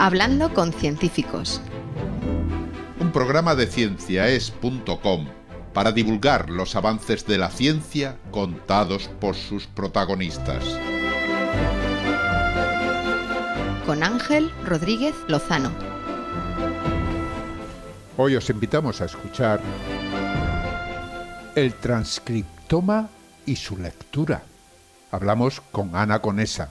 Hablando con científicos. Un programa de cienciaes.com para divulgar los avances de la ciencia contados por sus protagonistas. Con Ángel Rodríguez Lozano. Hoy os invitamos a escuchar el transcriptoma y su lectura. Hablamos con Ana Conesa.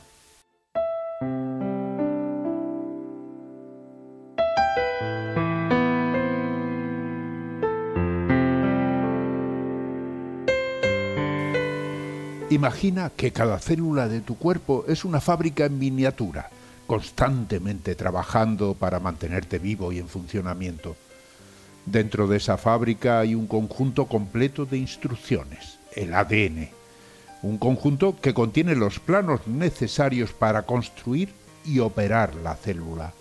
Imagina que cada célula de tu cuerpo es una fábrica en miniatura, constantemente trabajando para mantenerte vivo y en funcionamiento. Dentro de esa fábrica hay un conjunto completo de instrucciones el ADN, un conjunto que contiene los planos necesarios para construir y operar la célula.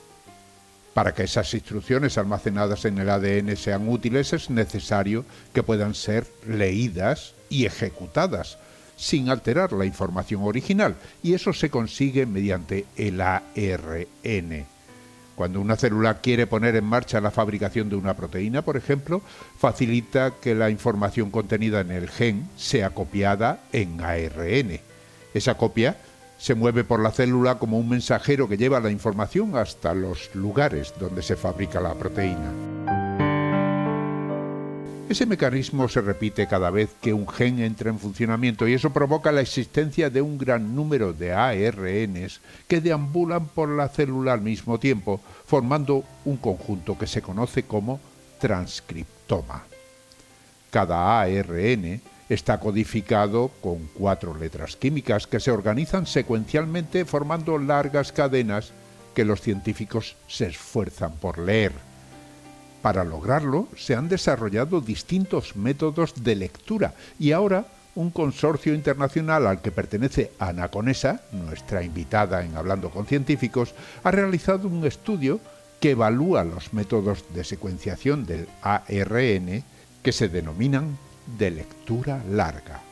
Para que esas instrucciones almacenadas en el ADN sean útiles es necesario que puedan ser leídas y ejecutadas sin alterar la información original y eso se consigue mediante el ARN. Cuando una célula quiere poner en marcha la fabricación de una proteína, por ejemplo, facilita que la información contenida en el gen sea copiada en ARN. Esa copia se mueve por la célula como un mensajero que lleva la información hasta los lugares donde se fabrica la proteína. Ese mecanismo se repite cada vez que un gen entra en funcionamiento y eso provoca la existencia de un gran número de ARNs que deambulan por la célula al mismo tiempo, formando un conjunto que se conoce como transcriptoma. Cada ARN está codificado con cuatro letras químicas que se organizan secuencialmente formando largas cadenas que los científicos se esfuerzan por leer. Para lograrlo se han desarrollado distintos métodos de lectura y ahora un consorcio internacional al que pertenece Anaconesa, nuestra invitada en Hablando con Científicos, ha realizado un estudio que evalúa los métodos de secuenciación del ARN que se denominan de lectura larga.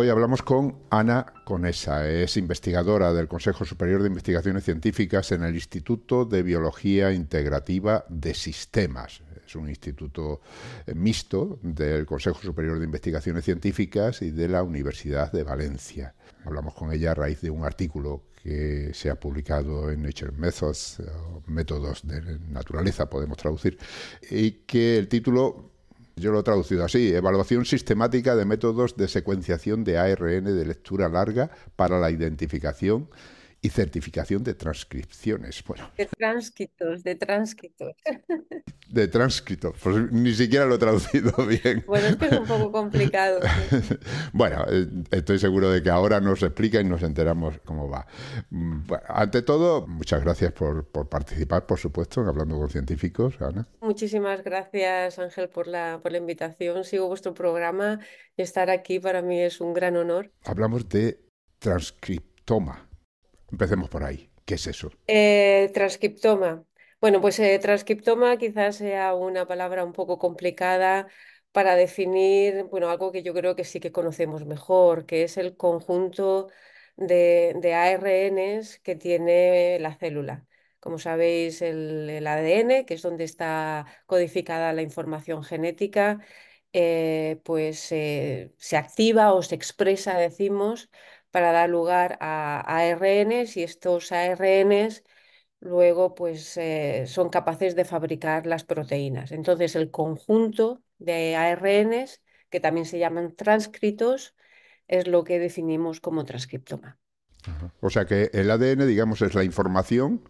Hoy hablamos con Ana Conesa, es investigadora del Consejo Superior de Investigaciones Científicas en el Instituto de Biología Integrativa de Sistemas. Es un instituto eh, mixto del Consejo Superior de Investigaciones Científicas y de la Universidad de Valencia. Hablamos con ella a raíz de un artículo que se ha publicado en Nature Methods, Métodos de Naturaleza, podemos traducir, y que el título yo lo he traducido así, evaluación sistemática de métodos de secuenciación de ARN de lectura larga para la identificación y certificación de transcripciones. Bueno. De transcritos, de transcritos. De transcritos, pues ni siquiera lo he traducido bien. Bueno, es que es un poco complicado. Bueno, eh, estoy seguro de que ahora nos explica y nos enteramos cómo va. Mm, ante todo, muchas gracias por, participar, por supuesto, hablando con científicos, Ana. Muchísimas gracias, Ángel, por la, por la invitación. Sigo vuestro programa y estar aquí para mí es un gran honor. Hablamos de transcriptoma Empecemos por ahí. ¿Qué es eso? Eh, transcriptoma. Bueno, pues eh, transcriptoma quizás sea una palabra un poco complicada para definir, bueno, algo que yo creo que sí que conocemos mejor, que es el conjunto de, ARNs que tiene la célula. Como sabéis, el, ADN, que es donde está codificada la información genética, eh, pues se activa o se expresa, decimos, para dar lugar a ARNs y estos ARNs luego pues, eh, son capaces de fabricar las proteínas. Entonces el conjunto de ARNs, que también se llaman transcritos, es lo que definimos como transcriptoma. O sea que el ADN, digamos, es la información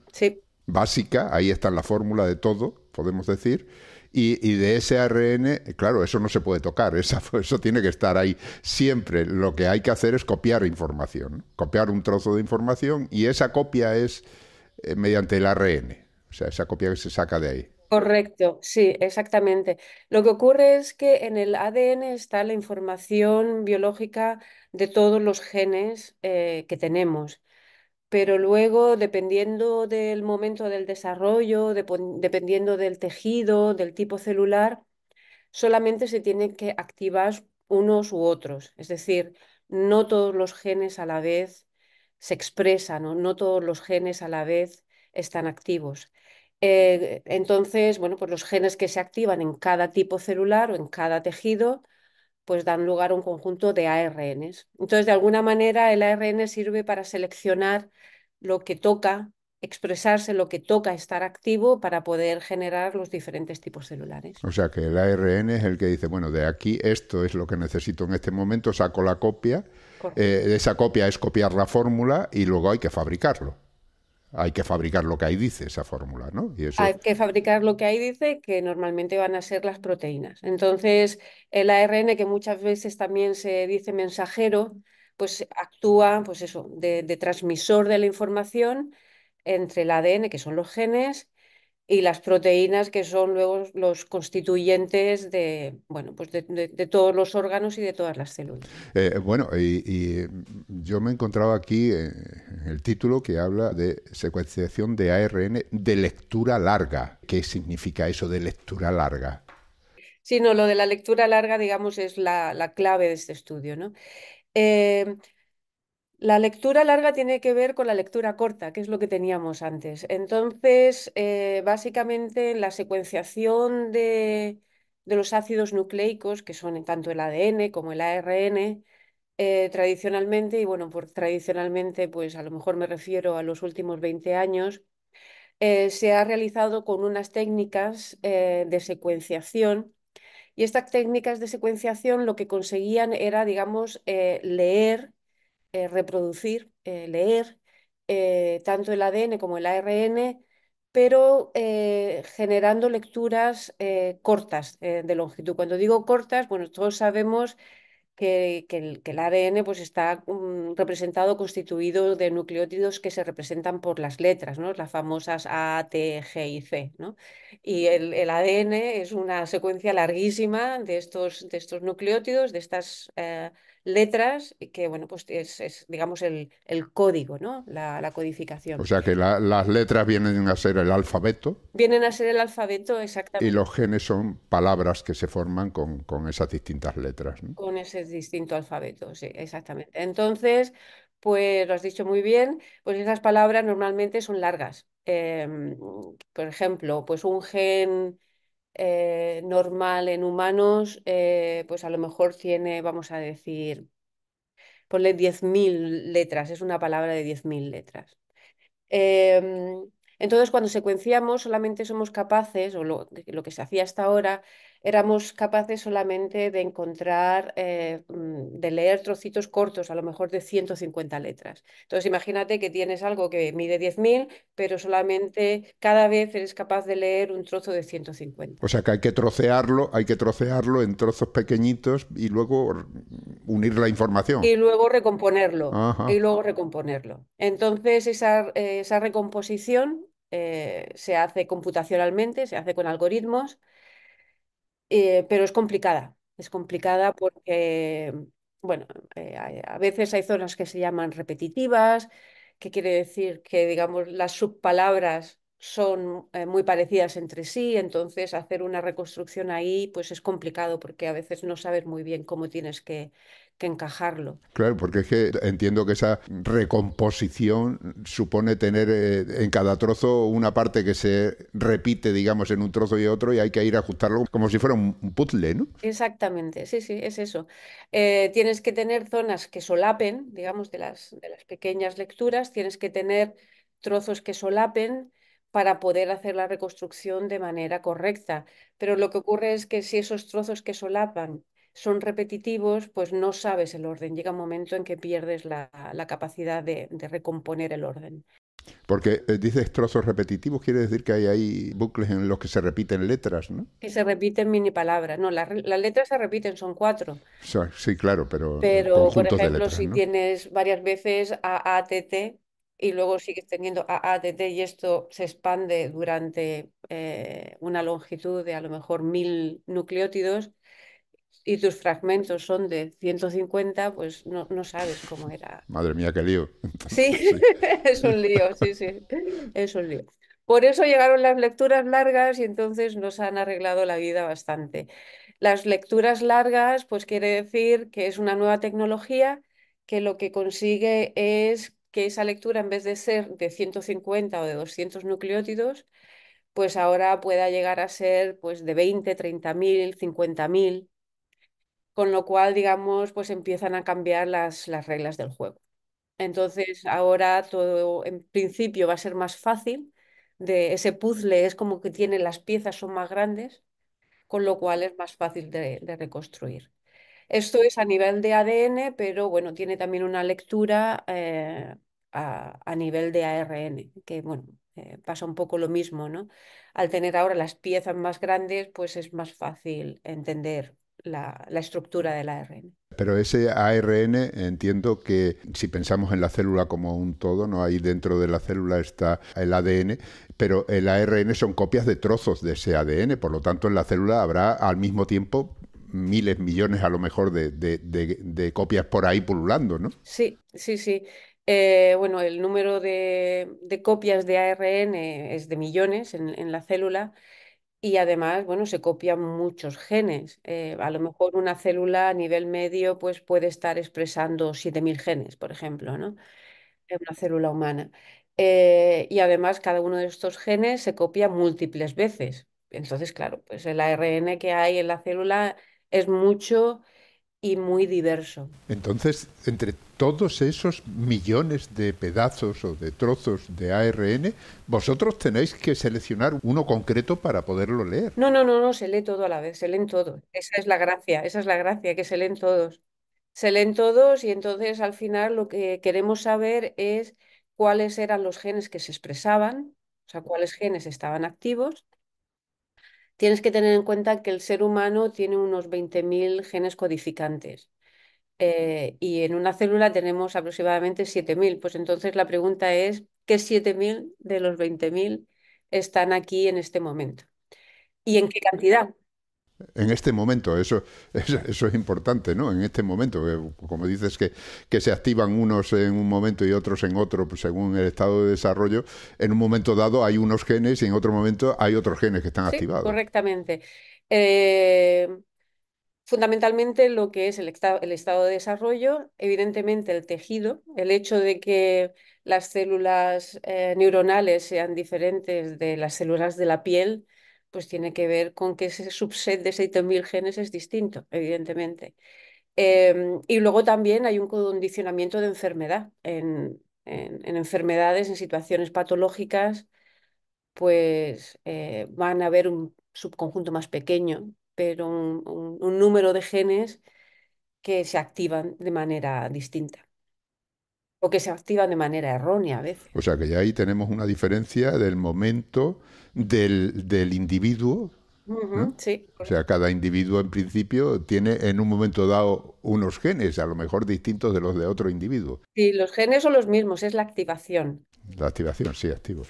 básica, ahí está la fórmula de todo, podemos decir, y, de ese ARN, eh, claro, eso no se puede tocar, eso tiene que estar ahí siempre. Lo que hay que hacer es copiar información, copiar un trozo de información y esa copia es eh, mediante el ARN, o sea, esa copia que se saca de ahí. Correcto, sí, exactamente. Lo que ocurre es que en el ADN está la información biológica de todos los genes eh, que tenemos pero luego dependiendo del momento del desarrollo, dependiendo del tejido, del tipo celular, solamente se tienen que activar unos u otros. Es decir, no todos los genes a la vez se expresan o no todos los genes a la vez están activos. Eh, entonces, bueno, pues los genes que se activan en cada tipo celular o en cada tejido pues dan lugar a un conjunto de ARNs. Entonces, de alguna manera, el ARN sirve para seleccionar lo que toca expresarse, lo que toca estar activo para poder generar los diferentes tipos celulares. O sea que el ARN es el que dice, bueno, de aquí esto es lo que necesito en este momento, saco la copia, eh, esa copia es copiar la fórmula y luego hay que fabricarlo hay que fabricar lo que ahí dice esa fórmula, ¿no? Hay que fabricar lo que ahí dice, que normalmente van a ser las proteínas. Entonces, el ARN, que muchas veces también se dice mensajero, pues actúa, pues eso, de, de transmisor de la información entre el ADN, que son los genes, y las proteínas que son luego los constituyentes de, bueno, pues de, todos los órganos y de todas las células. Eh, bueno, y, yo me he encontrado aquí eh, en el título que habla de secuenciación de ARN de lectura larga. ¿Qué significa eso de lectura larga? Sí, no, lo de la lectura larga, digamos, es la, clave de este estudio, ¿no? Eh, la lectura larga tiene que ver con la lectura corta, que es lo que teníamos antes. Entonces, eh, básicamente la secuenciación de, los ácidos nucleicos, que son tanto el ADN como el ARN, eh, tradicionalmente, y bueno, por tradicionalmente, pues a lo mejor me refiero a los últimos 20 años, eh, se ha realizado con unas técnicas de secuenciación. Y estas técnicas de secuenciación lo que conseguían era, digamos, leer eh, reproducir, eh, leer eh, tanto el ADN como el ARN, pero generando lecturas cortas de longitud. Cuando digo cortas, bueno, todos sabemos que, el, ADN pues, está mm, representado, constituido de nucleótidos que se representan por las letras, ¿no? las famosas A, T, G y C. ¿no? Y el, ADN es una secuencia larguísima de estos, de estos nucleótidos, de estas letras, que bueno, pues es, digamos, el, el, código, ¿no? La, codificación. O sea que las letras vienen a ser el alfabeto. Vienen a ser el alfabeto, exactamente. Y los genes son palabras que se forman con, con esas distintas letras. Con ese distinto alfabeto, sí, exactamente. Entonces, pues lo has dicho muy bien, pues esas palabras normalmente son largas. Em, por ejemplo, pues un gen eh, normal en humanos, eh, pues a lo mejor tiene, vamos a decir, ponle 10.000 letras, es una palabra de 10.000 letras. Em, entonces, cuando secuenciamos, solamente somos capaces, o lo, que se hacía hasta ahora, éramos capaces solamente de encontrar, eh, mm, de leer trocitos cortos, a lo mejor de 150 letras. Entonces, imagínate que tienes algo que mide 10.000, pero solamente cada vez eres capaz de leer un trozo de 150. O sea que hay que trocearlo, hay que trocearlo en trozos pequeñitos y luego unir la información. Y luego recomponerlo. Y luego recomponerlo. Entonces, esa, eh, recomposición eh, se hace computacionalmente, se hace con algoritmos eh, pero es complicada, es complicada porque, bueno, eh, a, veces hay zonas que se llaman repetitivas, que quiere decir que, digamos, las subpalabras son eh, muy parecidas entre sí, entonces hacer una reconstrucción ahí pues es complicado porque a veces no sabes muy bien cómo tienes que, que encajarlo. Claro, porque es que entiendo que esa recomposición supone tener eh, en cada trozo una parte que se repite, digamos, en un trozo y otro, y hay que ir a ajustarlo como si fuera un puzzle, ¿no? Exactamente, sí, sí, es eso. Eh, tienes que tener zonas que solapen, digamos, de las, de las pequeñas lecturas, tienes que tener trozos que solapen para poder hacer la reconstrucción de manera correcta. Pero lo que ocurre es que si esos trozos que solapan son repetitivos, pues no sabes el orden. Llega un momento en que pierdes la, capacidad de, recomponer el orden. Porque eh, dices trozos repetitivos, quiere decir que hay ahí bucles en los que se repiten letras, ¿no? Que se repiten mini palabras. No, las letras se repiten, son cuatro. sí, claro, pero. Pero, por ejemplo, si tienes varias veces AATT y luego sigues teniendo AATT y esto se expande durante eh, una longitud de a lo mejor mil nucleótidos, y tus fragmentos son de 150, pues no, sabes cómo era. Madre mía, qué lío. Sí, es un lío, sí, sí, es un lío. Por eso llegaron las lecturas largas y entonces nos han arreglado la vida bastante. Las lecturas largas, pues quiere decir que es una nueva tecnología que lo que consigue es que esa lectura, en vez de ser de 150 o de 200 nucleótidos, pues ahora pueda llegar a ser pues de 20, 30.000, mil, mil con lo cual, digamos, pues empiezan a cambiar las, las reglas del juego. Entonces, ahora todo en principio va a ser más fácil, de ese puzzle es como que tiene las piezas son más grandes, con lo cual es más fácil de, reconstruir. Esto es a nivel de ADN, pero bueno, tiene también una lectura eh, a, nivel de ARN, que bueno, eh, pasa un poco lo mismo, ¿no? Al tener ahora las piezas más grandes, pues es más fácil entender la, estructura del ARN. Pero ese ARN, entiendo que si pensamos en la célula como un todo, no ahí dentro de la célula está el ADN, pero el ARN son copias de trozos de ese ADN, por lo tanto en la célula habrá al mismo tiempo miles, millones a lo mejor de, copias por ahí pululando, ¿no? Sí, sí, sí. Eh, bueno, el número de, copias de ARN es de millones en la célula y además, bueno, se copian muchos genes. Eh, a lo mejor una célula a nivel medio pues, puede estar expresando 7.000 genes, por ejemplo, ¿no? En una célula humana. Eh, y además, cada uno de estos genes se copia múltiples veces. Entonces, claro, pues el ARN que hay en la célula es mucho y muy diverso. Entonces, entre todos esos millones de pedazos o de trozos de ARN, vosotros tenéis que seleccionar uno concreto para poderlo leer. No, no, no, no, se lee todo a la vez, se leen todos. Esa es la gracia, esa es la gracia, que se leen todos. Se leen todos y entonces al final lo que queremos saber es cuáles eran los genes que se expresaban, o sea, cuáles genes estaban activos. Tienes que tener en cuenta que el ser humano tiene unos 20.000 genes codificantes. Eh, y en una célula tenemos aproximadamente 7.000. Pues entonces la pregunta es, ¿qué 7.000 de los 20.000 están aquí en este momento? ¿Y en qué cantidad? En este momento, eso, eso, es importante, ¿no? En este momento, como dices que, que, se activan unos en un momento y otros en otro, pues según el estado de desarrollo, en un momento dado hay unos genes y en otro momento hay otros genes que están activados. Correctamente. Eh, fundamentalmente lo que es el, estado de desarrollo, evidentemente el tejido, el hecho de que las células eh, neuronales sean diferentes de las células de la piel, pues tiene que ver con que ese subset de 7.000 genes es distinto, evidentemente. Em, y luego también hay un condicionamiento de enfermedad en, en, enfermedades, en situaciones patológicas, pues eh, van a haber un subconjunto más pequeño pero un, número de genes que se activan de manera distinta o que se activan de manera errónea a veces. O sea que ya ahí tenemos una diferencia del momento del, individuo. sí, o sea, cada individuo en principio tiene en un momento dado unos genes, a lo mejor distintos de los de otro individuo. Sí, los genes son los mismos, es la activación. La activación, sí, activos.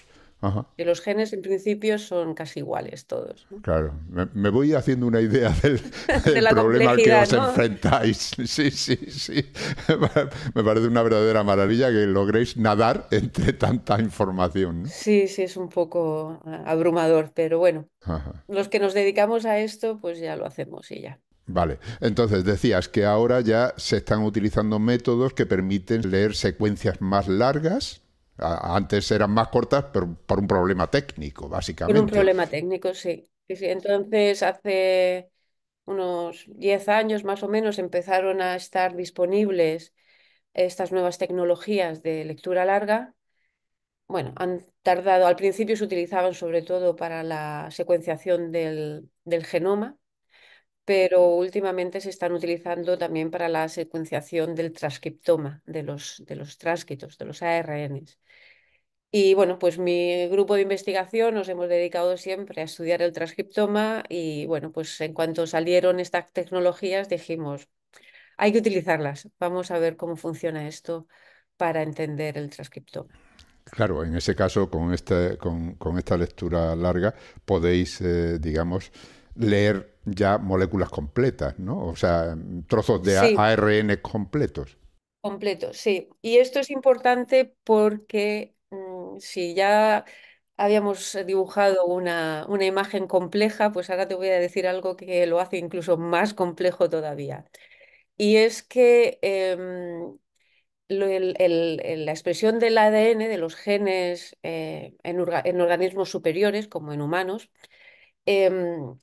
Y los genes en principio son casi iguales todos. Claro, me, voy haciendo una idea del, problema al que os enfrentáis. Sí, sí, sí. me parece una verdadera maravilla que logréis nadar entre tanta información. Sí, sí, es un poco eh, abrumador, pero bueno, los que nos dedicamos a esto, pues ya lo hacemos y ya. Vale, entonces decías que ahora ya se están utilizando métodos que permiten leer secuencias más largas antes eran más cortas pero por un problema técnico, básicamente. Por un problema técnico, sí. sí, Entonces, hace unos 10 años más o menos empezaron a estar disponibles estas nuevas tecnologías de lectura larga. Bueno, han tardado, al principio se utilizaban sobre todo para la secuenciación del genoma, pero últimamente se están utilizando también para la secuenciación del transcriptoma de los, de los transcritos, de los ARNs. Y bueno, pues mi grupo de investigación nos hemos dedicado siempre a estudiar el transcriptoma y bueno, pues en cuanto salieron estas tecnologías dijimos, hay que utilizarlas, vamos a ver cómo funciona esto para entender el transcriptoma. Claro, en ese caso, con, este, con, esta lectura larga, podéis, eh, digamos, leer ya moléculas completas, ¿no? O sea, trozos de ARN completos. Completos, sí. Y esto es importante porque mm, si ya habíamos dibujado una, una, imagen compleja, pues ahora te voy a decir algo que lo hace incluso más complejo todavía. Y es que em, la expresión del ADN de los genes eh, en, organismos superiores, como en humanos, em,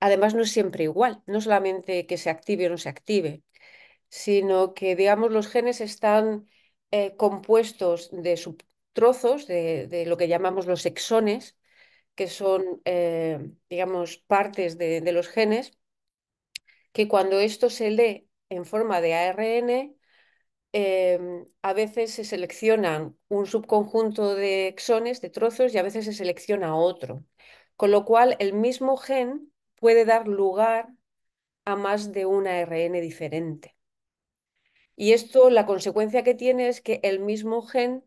además no es siempre igual, no solamente que se active o no se active, sino que, digamos, los genes están eh, compuestos de subtrozos, de, lo que llamamos los exones, que son, eh, digamos, partes de, los genes, que cuando esto se lee en forma de ARN, em, a veces se seleccionan un subconjunto de exones, de trozos, y a veces se selecciona otro. Con lo cual, el mismo gen puede dar lugar a más de una ARN diferente. Y esto, la consecuencia que tiene es que el mismo gen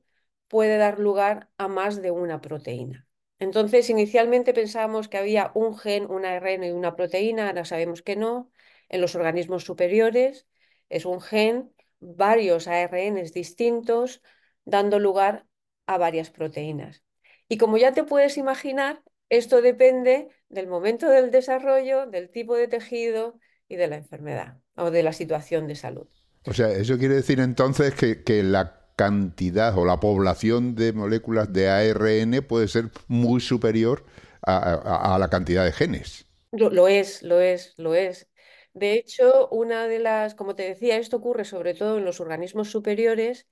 puede dar lugar a más de una proteína. Entonces, inicialmente pensábamos que había un gen, un ARN y una proteína, ahora sabemos que no. En los organismos superiores es un gen, varios ARNs distintos, dando lugar a varias proteínas. Y como ya te puedes imaginar, esto depende del momento del desarrollo, del tipo de tejido y de la enfermedad o de la situación de salud. O sea, eso quiere decir entonces que, la cantidad o la población de moléculas de ARN puede ser muy superior a, la cantidad de genes. Lo, es, lo es, lo es. De hecho, una de las, como te decía, esto ocurre sobre todo en los organismos superiores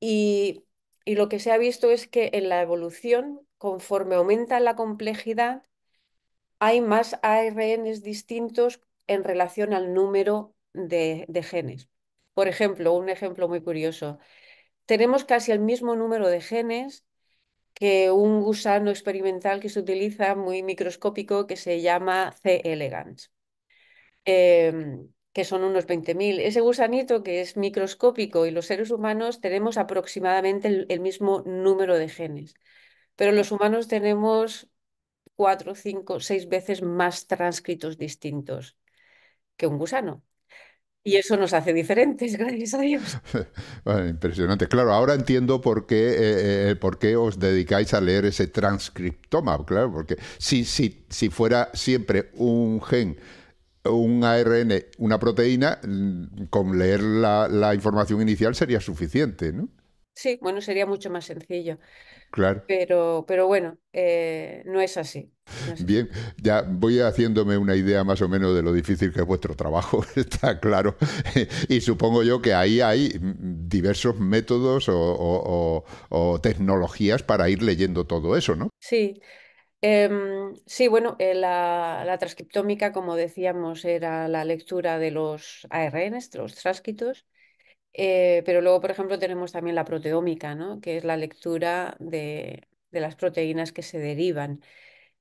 y, y lo que se ha visto es que en la evolución conforme aumenta la complejidad, hay más ARNs distintos en relación al número de, genes. Por ejemplo, un ejemplo muy curioso, tenemos casi el mismo número de genes que un gusano experimental que se utiliza muy microscópico que se llama C. elegans, em, que son unos 20.000. Ese gusanito que es microscópico y los seres humanos tenemos aproximadamente el mismo número de genes. Pero los humanos tenemos cuatro, cinco, seis veces más transcritos distintos que un gusano. Y eso nos hace diferentes, gracias a Dios. impresionante. Claro, ahora entiendo eh, eh, eh, por qué, os dedicáis a leer ese transcriptoma, claro, porque si, si fuera siempre un gen un ARN, una proteína, mm, con leer la, la información inicial sería suficiente, ¿no? Sí, bueno, sería mucho más sencillo. Claro. Pero, pero bueno, eh, no es así. Bien, ya voy haciéndome una idea más o menos de lo difícil que es vuestro trabajo, está claro. y supongo yo que ahí hay diversos métodos o, tecnologías para ir leyendo todo eso, ¿no? Sí. Em, sí, bueno, eh, la, la, transcriptómica, como decíamos, era la lectura de los ARNs, los trásquitos. Eh, pero luego, por ejemplo, tenemos también la proteómica, que es la lectura de, las proteínas que se derivan.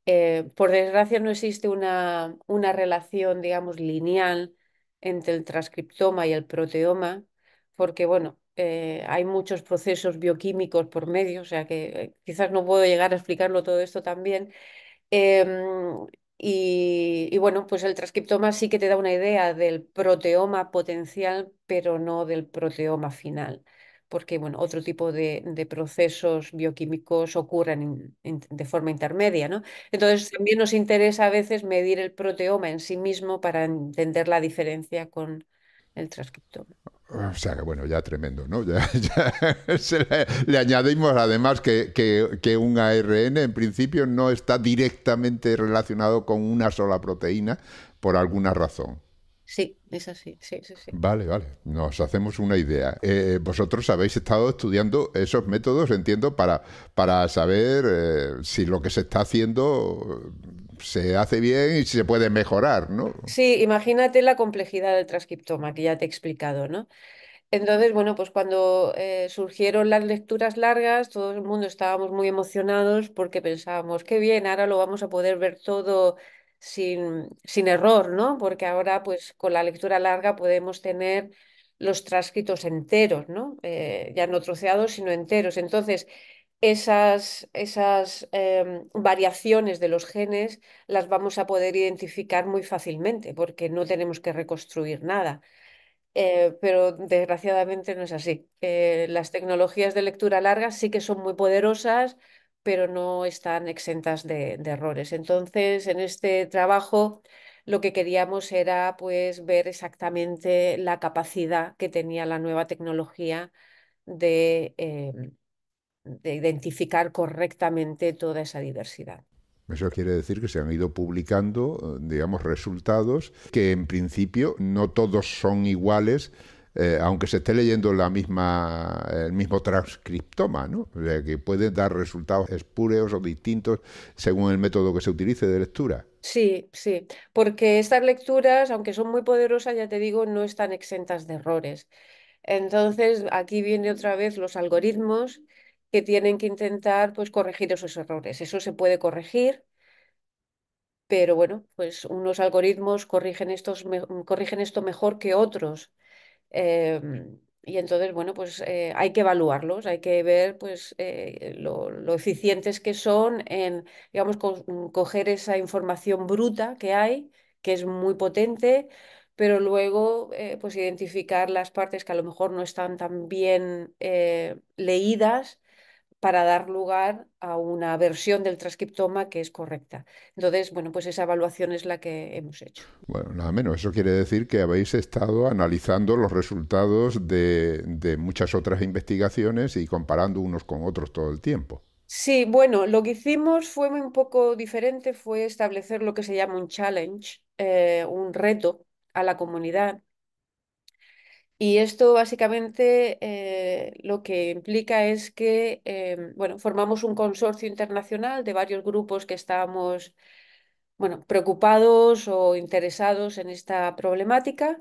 Eh, por desgracia, no existe una, relación, digamos, lineal entre el transcriptoma y el proteoma, porque, bueno, eh, hay muchos procesos bioquímicos por medio, o sea que quizás no puedo llegar a explicarlo todo esto también. Em, y, bueno, pues el transcriptoma sí que te da una idea del proteoma potencial, pero no del proteoma final, porque bueno, otro tipo de, de procesos bioquímicos ocurren de forma intermedia, ¿no? Entonces también nos interesa a veces medir el proteoma en sí mismo para entender la diferencia con el transcriptoma. O sea, que bueno, ya tremendo, ¿no? le, añadimos además que, un ARN en principio no está directamente relacionado con una sola proteína por alguna razón. Sí, es así, sí, sí, sí. Vale, vale, nos hacemos una idea. Eh, vosotros habéis estado estudiando esos métodos, entiendo, para, para saber eh, si lo que se está haciendo se hace bien y se puede mejorar, ¿no? Sí, imagínate la complejidad del transcriptoma que ya te he explicado, ¿no? Entonces, bueno, pues cuando eh, surgieron las lecturas largas, todo el mundo estábamos muy emocionados porque pensábamos, qué bien, ahora lo vamos a poder ver todo sin, sin error, ¿no? Porque ahora, pues con la lectura larga podemos tener los transcritos enteros, ¿no? Eh, ya no troceados, sino enteros. Entonces, esas, esas em, variaciones de los genes las vamos a poder identificar muy fácilmente porque no tenemos que reconstruir nada. Eh, pero desgraciadamente no es así. Eh, las tecnologías de lectura larga sí que son muy poderosas, pero no están exentas de, errores. Entonces, en este trabajo lo que queríamos era pues, ver exactamente la capacidad que tenía la nueva tecnología de... Em, de identificar correctamente toda esa diversidad. Eso quiere decir que se han ido publicando, eh, digamos, resultados que en principio no todos son iguales, eh, aunque se esté leyendo la misma, el mismo transcriptoma, ¿no? O sea, que puede dar resultados espúreos o distintos según el método que se utilice de lectura. Sí, sí, porque estas lecturas, aunque son muy poderosas, ya te digo, no están exentas de errores. Entonces, aquí viene otra vez los algoritmos que tienen que intentar pues, corregir esos errores. Eso se puede corregir, pero bueno, pues unos algoritmos corrigen, estos, esto mejor que otros. Em, y entonces, bueno, pues eh, hay que evaluarlos, hay que ver pues, eh, lo, lo, eficientes que son en, digamos, mm, coger esa información bruta que hay, que es muy potente, pero luego eh, pues identificar las partes que a lo mejor no están tan bien leídas para dar lugar a una versión del transcriptoma que es correcta. Entonces, bueno, pues esa evaluación es la que hemos hecho. Bueno, nada menos. Eso quiere decir que habéis estado analizando los resultados de, muchas otras investigaciones y comparando unos con otros todo el tiempo. Sí, bueno, lo que hicimos fue un poco diferente, fue establecer lo que se llama un challenge, eh, un reto a la comunidad y esto básicamente eh, lo que implica es que, em, bueno, formamos un consorcio internacional de varios grupos que estamos, bueno, preocupados o interesados en esta problemática.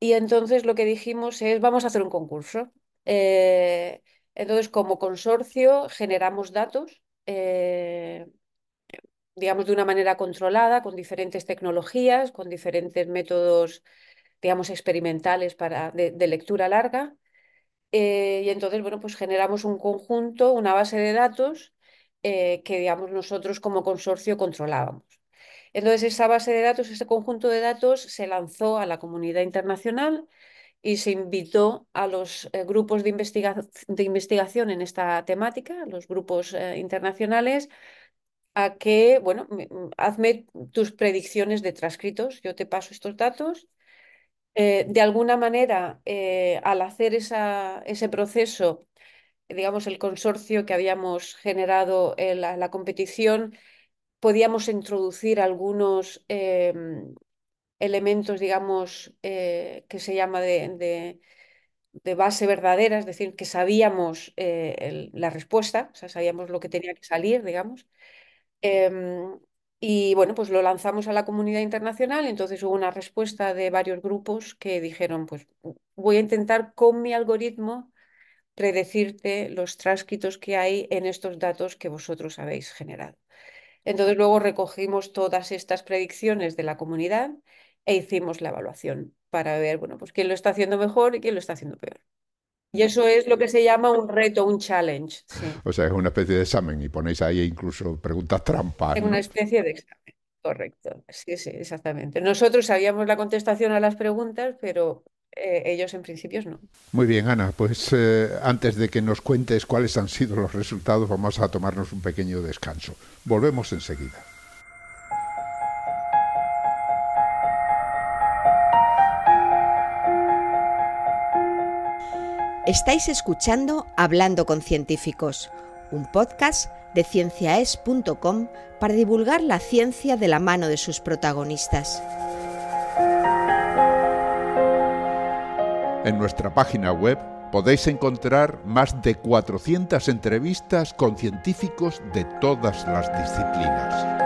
Y entonces lo que dijimos es, vamos a hacer un concurso. Eh, entonces, como consorcio, generamos datos, eh, digamos, de una manera controlada, con diferentes tecnologías, con diferentes métodos digamos, experimentales para, de, lectura larga. Eh, y entonces, bueno, pues generamos un conjunto, una base de datos eh, que, digamos, nosotros como consorcio controlábamos. Entonces, esa base de datos, ese conjunto de datos se lanzó a la comunidad internacional y se invitó a los eh, grupos de, investigación en esta temática, los grupos internacionales, a que, bueno, hazme tus predicciones de transcritos, yo te paso estos datos eh, de alguna manera, eh, al hacer esa, ese proceso, digamos, el consorcio que habíamos generado en la, competición, podíamos introducir algunos em, elementos, digamos, eh, que se llama de, base verdadera, es decir, que sabíamos la respuesta, o sea, sabíamos lo que tenía que salir, digamos. Em, y bueno, pues lo lanzamos a la comunidad internacional, entonces hubo una respuesta de varios grupos que dijeron, pues voy a intentar con mi algoritmo predecirte los tránsitos que hay en estos datos que vosotros habéis generado. Entonces luego recogimos todas estas predicciones de la comunidad e hicimos la evaluación para ver, bueno, pues quién lo está haciendo mejor y quién lo está haciendo peor. Y eso es lo que se llama un reto, un challenge. O sea, es una especie de examen y ponéis ahí incluso preguntas trampas. Es una especie de examen, correcto. Sí, sí, exactamente. Nosotros sabíamos la contestación a las preguntas, pero eh, ellos en principio no. Muy bien, Ana, pues eh, antes de que nos cuentes cuáles han sido los resultados, vamos a tomarnos un pequeño descanso. Volvemos enseguida. Estáis escuchando Hablando con Científicos, un podcast de cienciaes.com para divulgar la ciencia de la mano de sus protagonistas. En nuestra página web podéis encontrar más de 400 entrevistas con científicos de todas las disciplinas.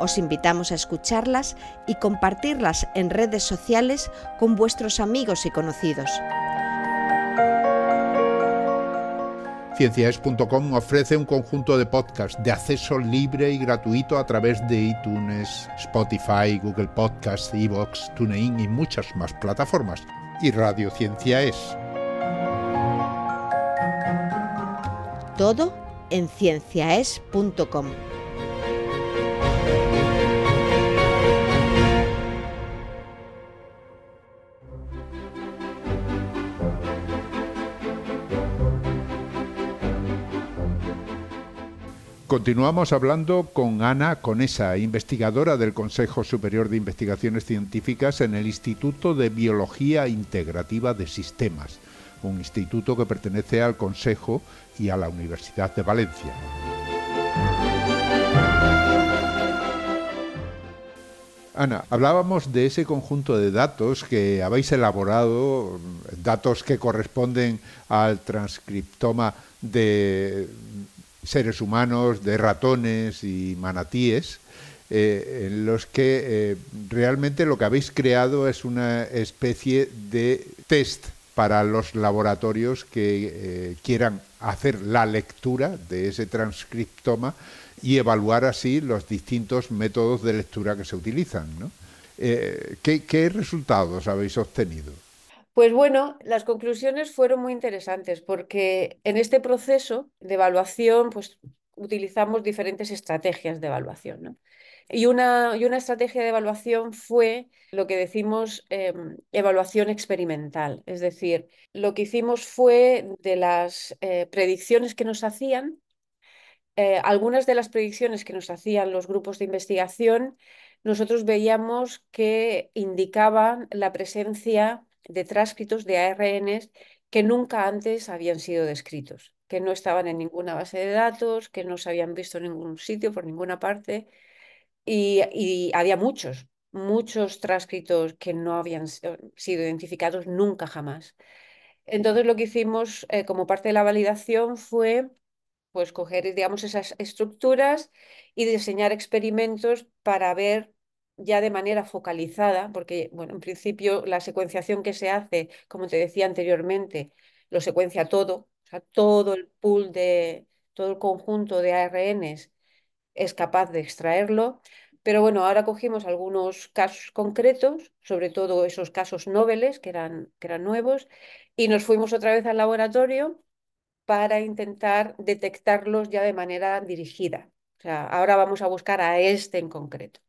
Os invitamos a escucharlas y compartirlas en redes sociales con vuestros amigos y conocidos. Ciencias.com ofrece un conjunto de podcasts de acceso libre y gratuito a través de iTunes, Spotify, Google Podcasts, Evox, TuneIn y muchas más plataformas. Y Radio Cienciaes. Todo en cienciaes.com. Continuamos hablando con Ana Conesa, investigadora del Consejo Superior de Investigaciones Científicas en el Instituto de Biología Integrativa de Sistemas, un instituto que pertenece al Consejo y a la Universidad de Valencia. Ana, hablábamos de ese conjunto de datos que habéis elaborado, datos que corresponden al transcriptoma de seres humanos, de ratones y manatíes, eh, en los que eh, realmente lo que habéis creado es una especie de test para los laboratorios que eh, quieran hacer la lectura de ese transcriptoma y evaluar así los distintos métodos de lectura que se utilizan. ¿Qué resultados habéis obtenido? Pues bueno, las conclusiones fueron muy interesantes porque en este proceso de evaluación, pues utilizamos diferentes estrategias de evaluación. Y, una, y, una, estrategia de evaluación fue lo que decimos em, evaluación experimental. Es decir, lo que hicimos fue de las eh, predicciones que nos hacían, eh, algunas de las predicciones que nos hacían los grupos de investigación, nosotros veíamos que indicaban la presencia de transcritos de ARNs que nunca antes habían sido descritos, que no estaban en ninguna base de datos, que no se habían visto en ningún sitio, por ninguna parte, y, había muchos, muchos transcritos que no habían eh, sido identificados nunca jamás. Entonces lo que hicimos eh, como parte de la validación fue pues coger digamos esas estructuras y diseñar experimentos para ver ya de manera focalizada, porque bueno, en principio la secuenciación que se hace, como te decía anteriormente, lo secuencia todo, o sea, todo el pool de todo el conjunto de ARNs es capaz de extraerlo. Pero bueno, ahora cogimos algunos casos concretos, sobre todo esos casos noveles que eran, que eran nuevos, y nos fuimos otra vez al laboratorio para intentar detectarlos ya de manera dirigida. O sea, ahora vamos a buscar a este en concreto.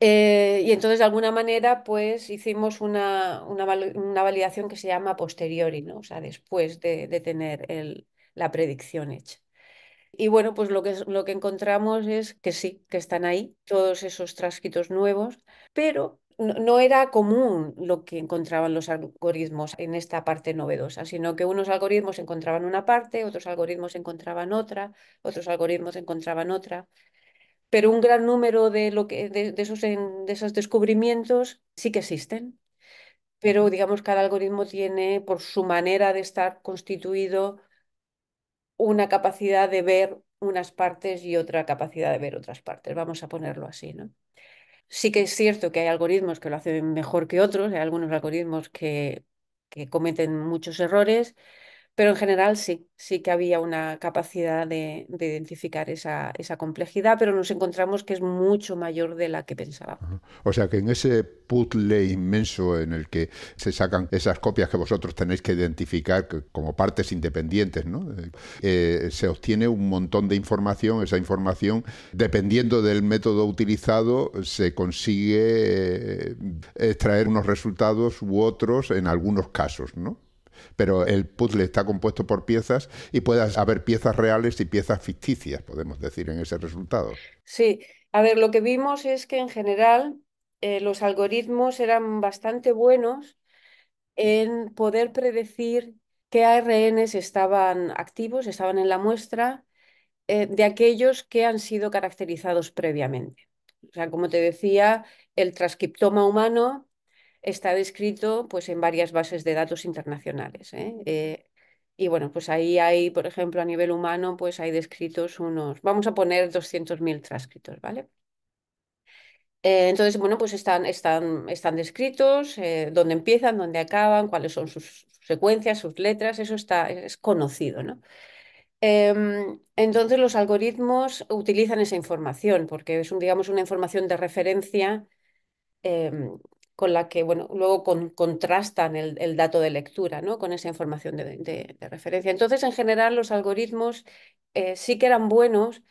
Eh, y entonces, de alguna manera, pues hicimos una, validación que se llama posteriori, ¿no? O sea, después de, de tener el, la predicción hecha. Y bueno, pues lo que, lo que encontramos es que sí, que están ahí todos esos transcritos nuevos, pero no, no era común lo que encontraban los algoritmos en esta parte novedosa, sino que unos algoritmos encontraban una parte, otros algoritmos encontraban otra, otros algoritmos encontraban otra pero un gran número de, lo que, de, esos, de esos descubrimientos sí que existen. Pero digamos que algoritmo tiene, por su manera de estar constituido, una capacidad de ver unas partes y otra capacidad de ver otras partes. Vamos a ponerlo así, ¿no? Sí que es cierto que hay algoritmos que lo hacen mejor que otros, hay algunos algoritmos que, que cometen muchos errores, pero en general sí, sí que había una capacidad de, identificar esa, complejidad, pero nos encontramos que es mucho mayor de la que pensábamos. O sea que en ese puzzle inmenso en el que se sacan esas copias que vosotros tenéis que identificar como partes independientes, ¿no? Eh, eh, se obtiene un montón de información, esa información, dependiendo del método utilizado, se consigue eh, extraer unos resultados u otros en algunos casos, ¿no? pero el puzzle está compuesto por piezas y puede haber piezas reales y piezas ficticias, podemos decir, en ese resultado. Sí, a ver, lo que vimos es que en general eh, los algoritmos eran bastante buenos en poder predecir qué ARNs estaban activos, estaban en la muestra, eh, de aquellos que han sido caracterizados previamente. O sea, como te decía, el transcriptoma humano está descrito pues, en varias bases de datos internacionales. ¿eh? Eh, y bueno, pues ahí hay, por ejemplo, a nivel humano, pues hay descritos unos, vamos a poner 200.000 transcritos, ¿vale? Eh, entonces, bueno, pues están, están, están descritos, dónde empiezan, dónde acaban, cuáles son sus secuencias, sus letras, eso está, es conocido, ¿no? Em, entonces, los algoritmos utilizan esa información porque es, un, digamos, una información de referencia em, con la que, bueno, luego contrastan el, dato de lectura, ¿no? Con esa información de, referencia. Entonces, en general, los algoritmos eh, sí que eran buenos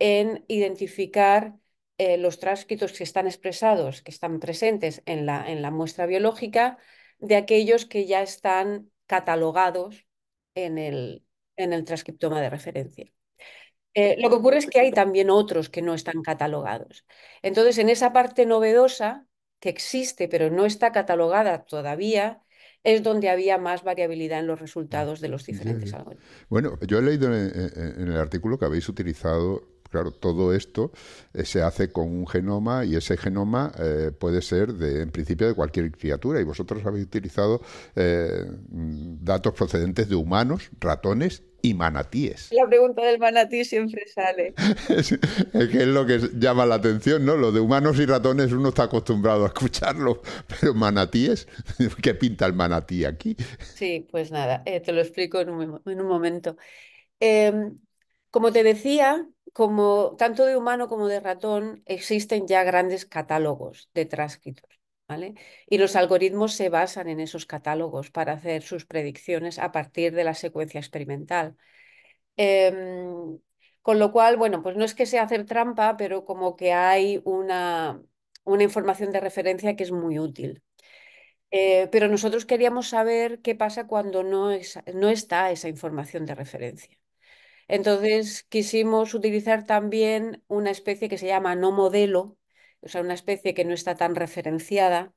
en identificar eh, los transcritos que están expresados, que están presentes en la, en la muestra biológica, de aquellos que ya están catalogados en el, en el transcriptoma de referencia. Eh, lo que ocurre es que hay también otros que no están catalogados. Entonces, en esa parte novedosa, que existe pero no está catalogada todavía, es donde había más variabilidad en los ah, resultados de los diferentes algoritmos. Bueno, yo he leído en, el artículo que habéis utilizado claro, todo esto eh, se hace con un genoma y ese genoma eh, puede ser, en principio, de cualquier criatura. Y vosotros habéis utilizado eh, datos procedentes de humanos, ratones y manatíes. La pregunta del manatí siempre sale. es, lo que llama la atención, ¿no? Lo de humanos y ratones uno está acostumbrado a escucharlo, pero manatíes, ¿qué pinta el manatí aquí? Sí, pues nada, te lo explico en un, momento. Em, como te decía, como tanto de humano como de ratón, existen ya grandes catálogos de transcritos. Y los algoritmos se basan en esos catálogos para hacer sus predicciones a partir de la secuencia experimental. Em, con lo cual, bueno, pues no es que sea hacer trampa, pero como que hay una, información de referencia que es muy útil. Eh, pero nosotros queríamos saber qué pasa cuando no, no está esa información de referencia. Entonces quisimos utilizar también una especie que se llama no modelo, o sea, una especie que no está tan referenciada,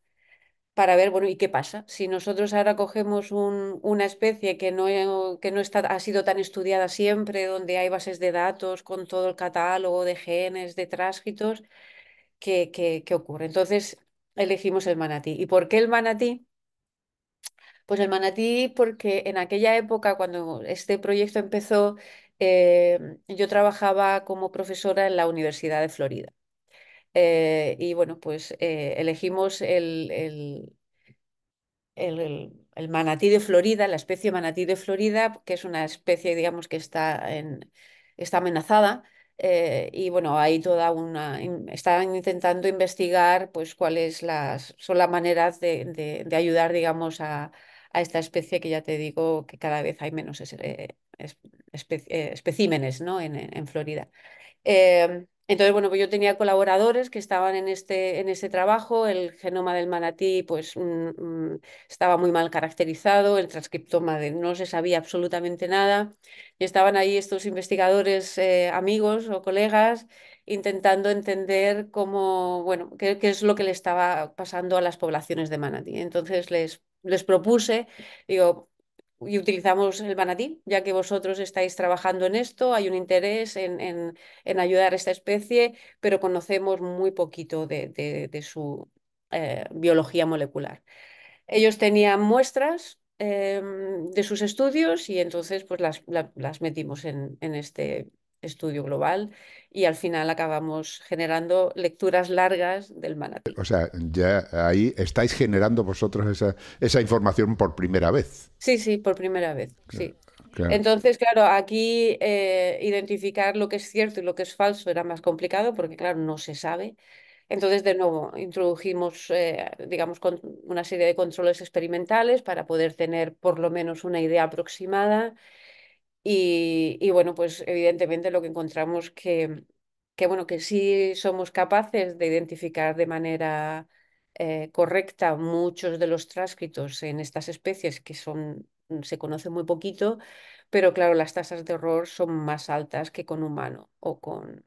para ver, bueno, ¿y qué pasa? Si nosotros ahora cogemos una especie que no, que no ha sido tan estudiada siempre, donde hay bases de datos con todo el catálogo de genes, de tránsitos, qué ocurre? Entonces elegimos el manatí. ¿Y por qué el manatí? Pues el manatí porque en aquella época, cuando este proyecto empezó, eh, yo trabajaba como profesora en la Universidad de Florida. Eh, y bueno, pues eh, elegimos el, el, manatí de Florida, la especie manatí de Florida, que es una especie, digamos, que está, en, está amenazada. y bueno, ahí toda una. Están intentando investigar pues cuáles las, son las maneras de, ayudar, digamos, a, esta especie que ya te digo que cada vez hay menos eh, especímenes ¿no? en, Florida. Em, entonces, bueno, pues yo tenía colaboradores que estaban en este, en este trabajo, el genoma del manatí pues mm, mm, estaba muy mal caracterizado, el transcriptoma de no se sabía absolutamente nada, y estaban ahí estos investigadores eh, amigos o colegas intentando entender cómo, bueno, qué, es lo que le estaba pasando a las poblaciones de manatí. Entonces les, les propuse, digo, y utilizamos el manatí, ya que vosotros estáis trabajando en esto, hay un interés en, en, en ayudar a esta especie, pero conocemos muy poquito de, de, su eh, biología molecular. Ellos tenían muestras em, de sus estudios y entonces pues las, las metimos en, en, este estudio global y al final acabamos generando lecturas largas del manatí. O sea, ya ahí estáis generando vosotros esa, información por primera vez. Sí, sí, por primera vez, sí. Entonces, claro, aquí eh, identificar lo que es cierto y lo que es falso era más complicado porque, claro, no se sabe. Entonces, de nuevo, introdujimos, eh, digamos, una serie de controles experimentales para poder tener por lo menos una idea aproximada y, bueno, pues evidentemente lo que encontramos que, que, bueno, que sí somos capaces de identificar de manera eh, correcta muchos de los tráscritos en estas especies que son, se conoce muy poquito, pero claro, las tasas de error son más altas que con humano o con,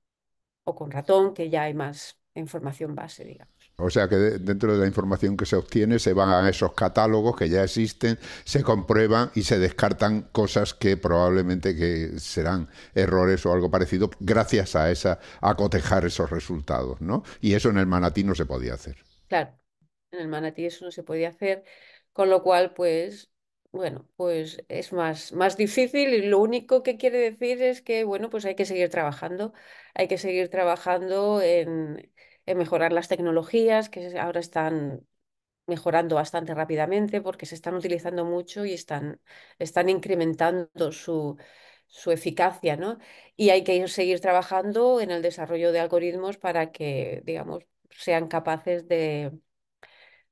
o con ratón, que ya hay más información base, digamos. O sea que dentro de la información que se obtiene se van a esos catálogos que ya existen, se comprueban y se descartan cosas que probablemente que serán errores o algo parecido gracias a esa a cotejar esos resultados, ¿no? Y eso en el manatí no se podía hacer. Claro, en el manatí eso no se podía hacer, con lo cual pues bueno, pues es más, más difícil y lo único que quiere decir es que, bueno, pues hay que seguir trabajando, hay que seguir trabajando en, eh, mejorar las tecnologías que ahora están mejorando bastante rápidamente porque se están utilizando mucho y están, están incrementando su, su eficacia, Y hay que seguir trabajando en el desarrollo de algoritmos para que, digamos, sean capaces de,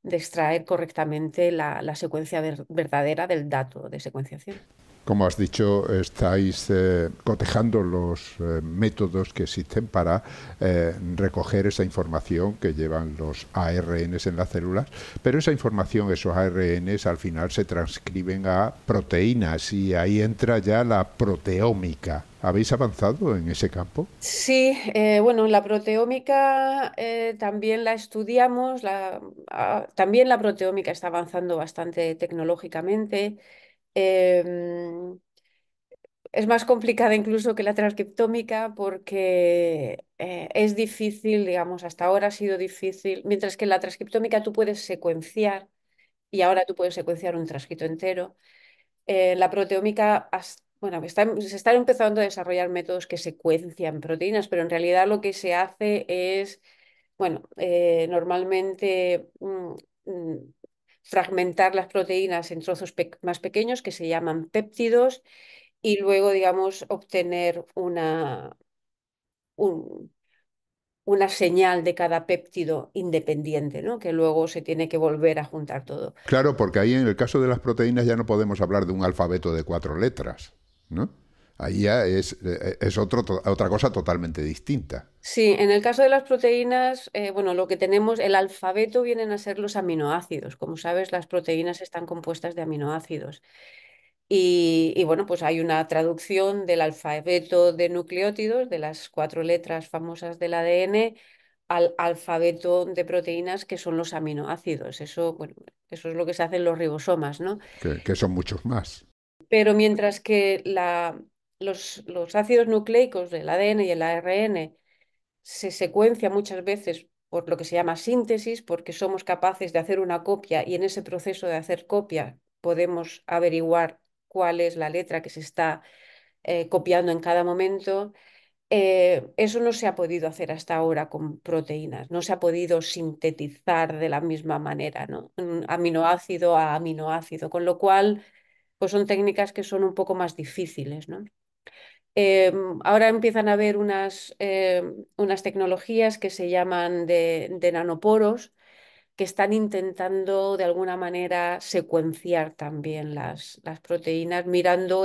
de extraer correctamente la, secuencia verdadera del dato de secuenciación como has dicho, estáis eh, cotejando los eh, métodos que existen para eh, recoger esa información que llevan los ARNs en las células, pero esa información, esos ARNs, al final se transcriben a proteínas y ahí entra ya la proteómica. ¿Habéis avanzado en ese campo? Sí, bueno, la proteómica también la estudiamos, ah, también la proteómica está avanzando bastante tecnológicamente Em, es más complicada incluso que la transcriptómica porque eh, es difícil, digamos, hasta ahora ha sido difícil, mientras que en la transcriptómica tú puedes secuenciar y ahora tú puedes secuenciar un transcrito entero. Eh, la proteómica, bueno, em, se están empezando a desarrollar métodos que secuencian proteínas, pero en realidad lo que se hace es, bueno, eh, normalmente... Mm, mm, fragmentar las proteínas en trozos más pequeños que se llaman péptidos y luego, digamos, obtener una, una señal de cada péptido independiente, ¿no? que luego se tiene que volver a juntar todo. Claro, porque ahí en el caso de las proteínas ya no podemos hablar de un alfabeto de cuatro letras, ¿no? ahí ya es, eh, es otra cosa totalmente distinta. Sí, en el caso de las proteínas, eh, bueno, lo que tenemos, el alfabeto vienen a ser los aminoácidos. Como sabes, las proteínas están compuestas de aminoácidos. Y, bueno, pues hay una traducción del alfabeto de nucleótidos, de las cuatro letras famosas del ADN, al alfabeto de proteínas que son los aminoácidos. Eso, eso es lo que se hace en los ribosomas, ¿no? que son muchos más. Pero mientras que la, los, ácidos nucleicos del ADN y el ARN se secuencian muchas veces por lo que se llama síntesis, porque somos capaces de hacer una copia y en ese proceso de hacer copia podemos averiguar cuál es la letra que se está eh, copiando en cada momento. Eh, eso no se ha podido hacer hasta ahora con proteínas, no se ha podido sintetizar de la misma manera, ¿no? aminoácido a aminoácido, con lo cual pues son técnicas que son un poco más difíciles, ¿no? Em, ahora empiezan a haber unas, em, tecnologías que se llaman de, nanoporos que están intentando de alguna manera secuenciar también las, proteínas mirando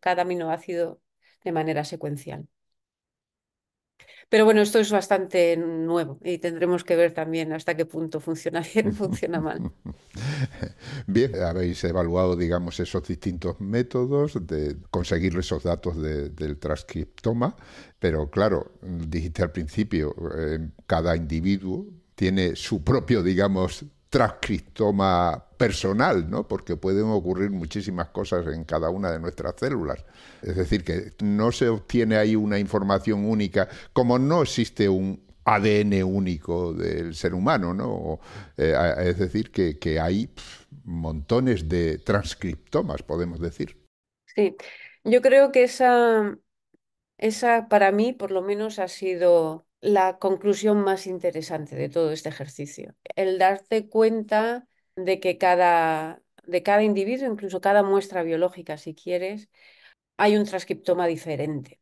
cada aminoácido de manera secuencial. Pero bueno, esto es bastante nuevo y tendremos que ver también hasta qué punto funciona bien, funciona mal. Bien, habéis evaluado, digamos, esos distintos métodos de conseguir esos datos del transcriptoma, pero claro, dijiste al principio, eh, cada individuo tiene su propio, digamos, transcriptoma personal, ¿no? porque pueden ocurrir muchísimas cosas en cada una de nuestras células. Es decir, que no se obtiene ahí una información única, como no existe un ADN único del ser humano, ¿no? Eh, es decir, que, hay montones de transcriptomas, podemos decir. Sí, yo creo que esa, esa para mí por lo menos ha sido la conclusión más interesante de todo este ejercicio. El darte cuenta de que cada, de cada individuo, incluso cada muestra biológica, si quieres, hay un transcriptoma diferente.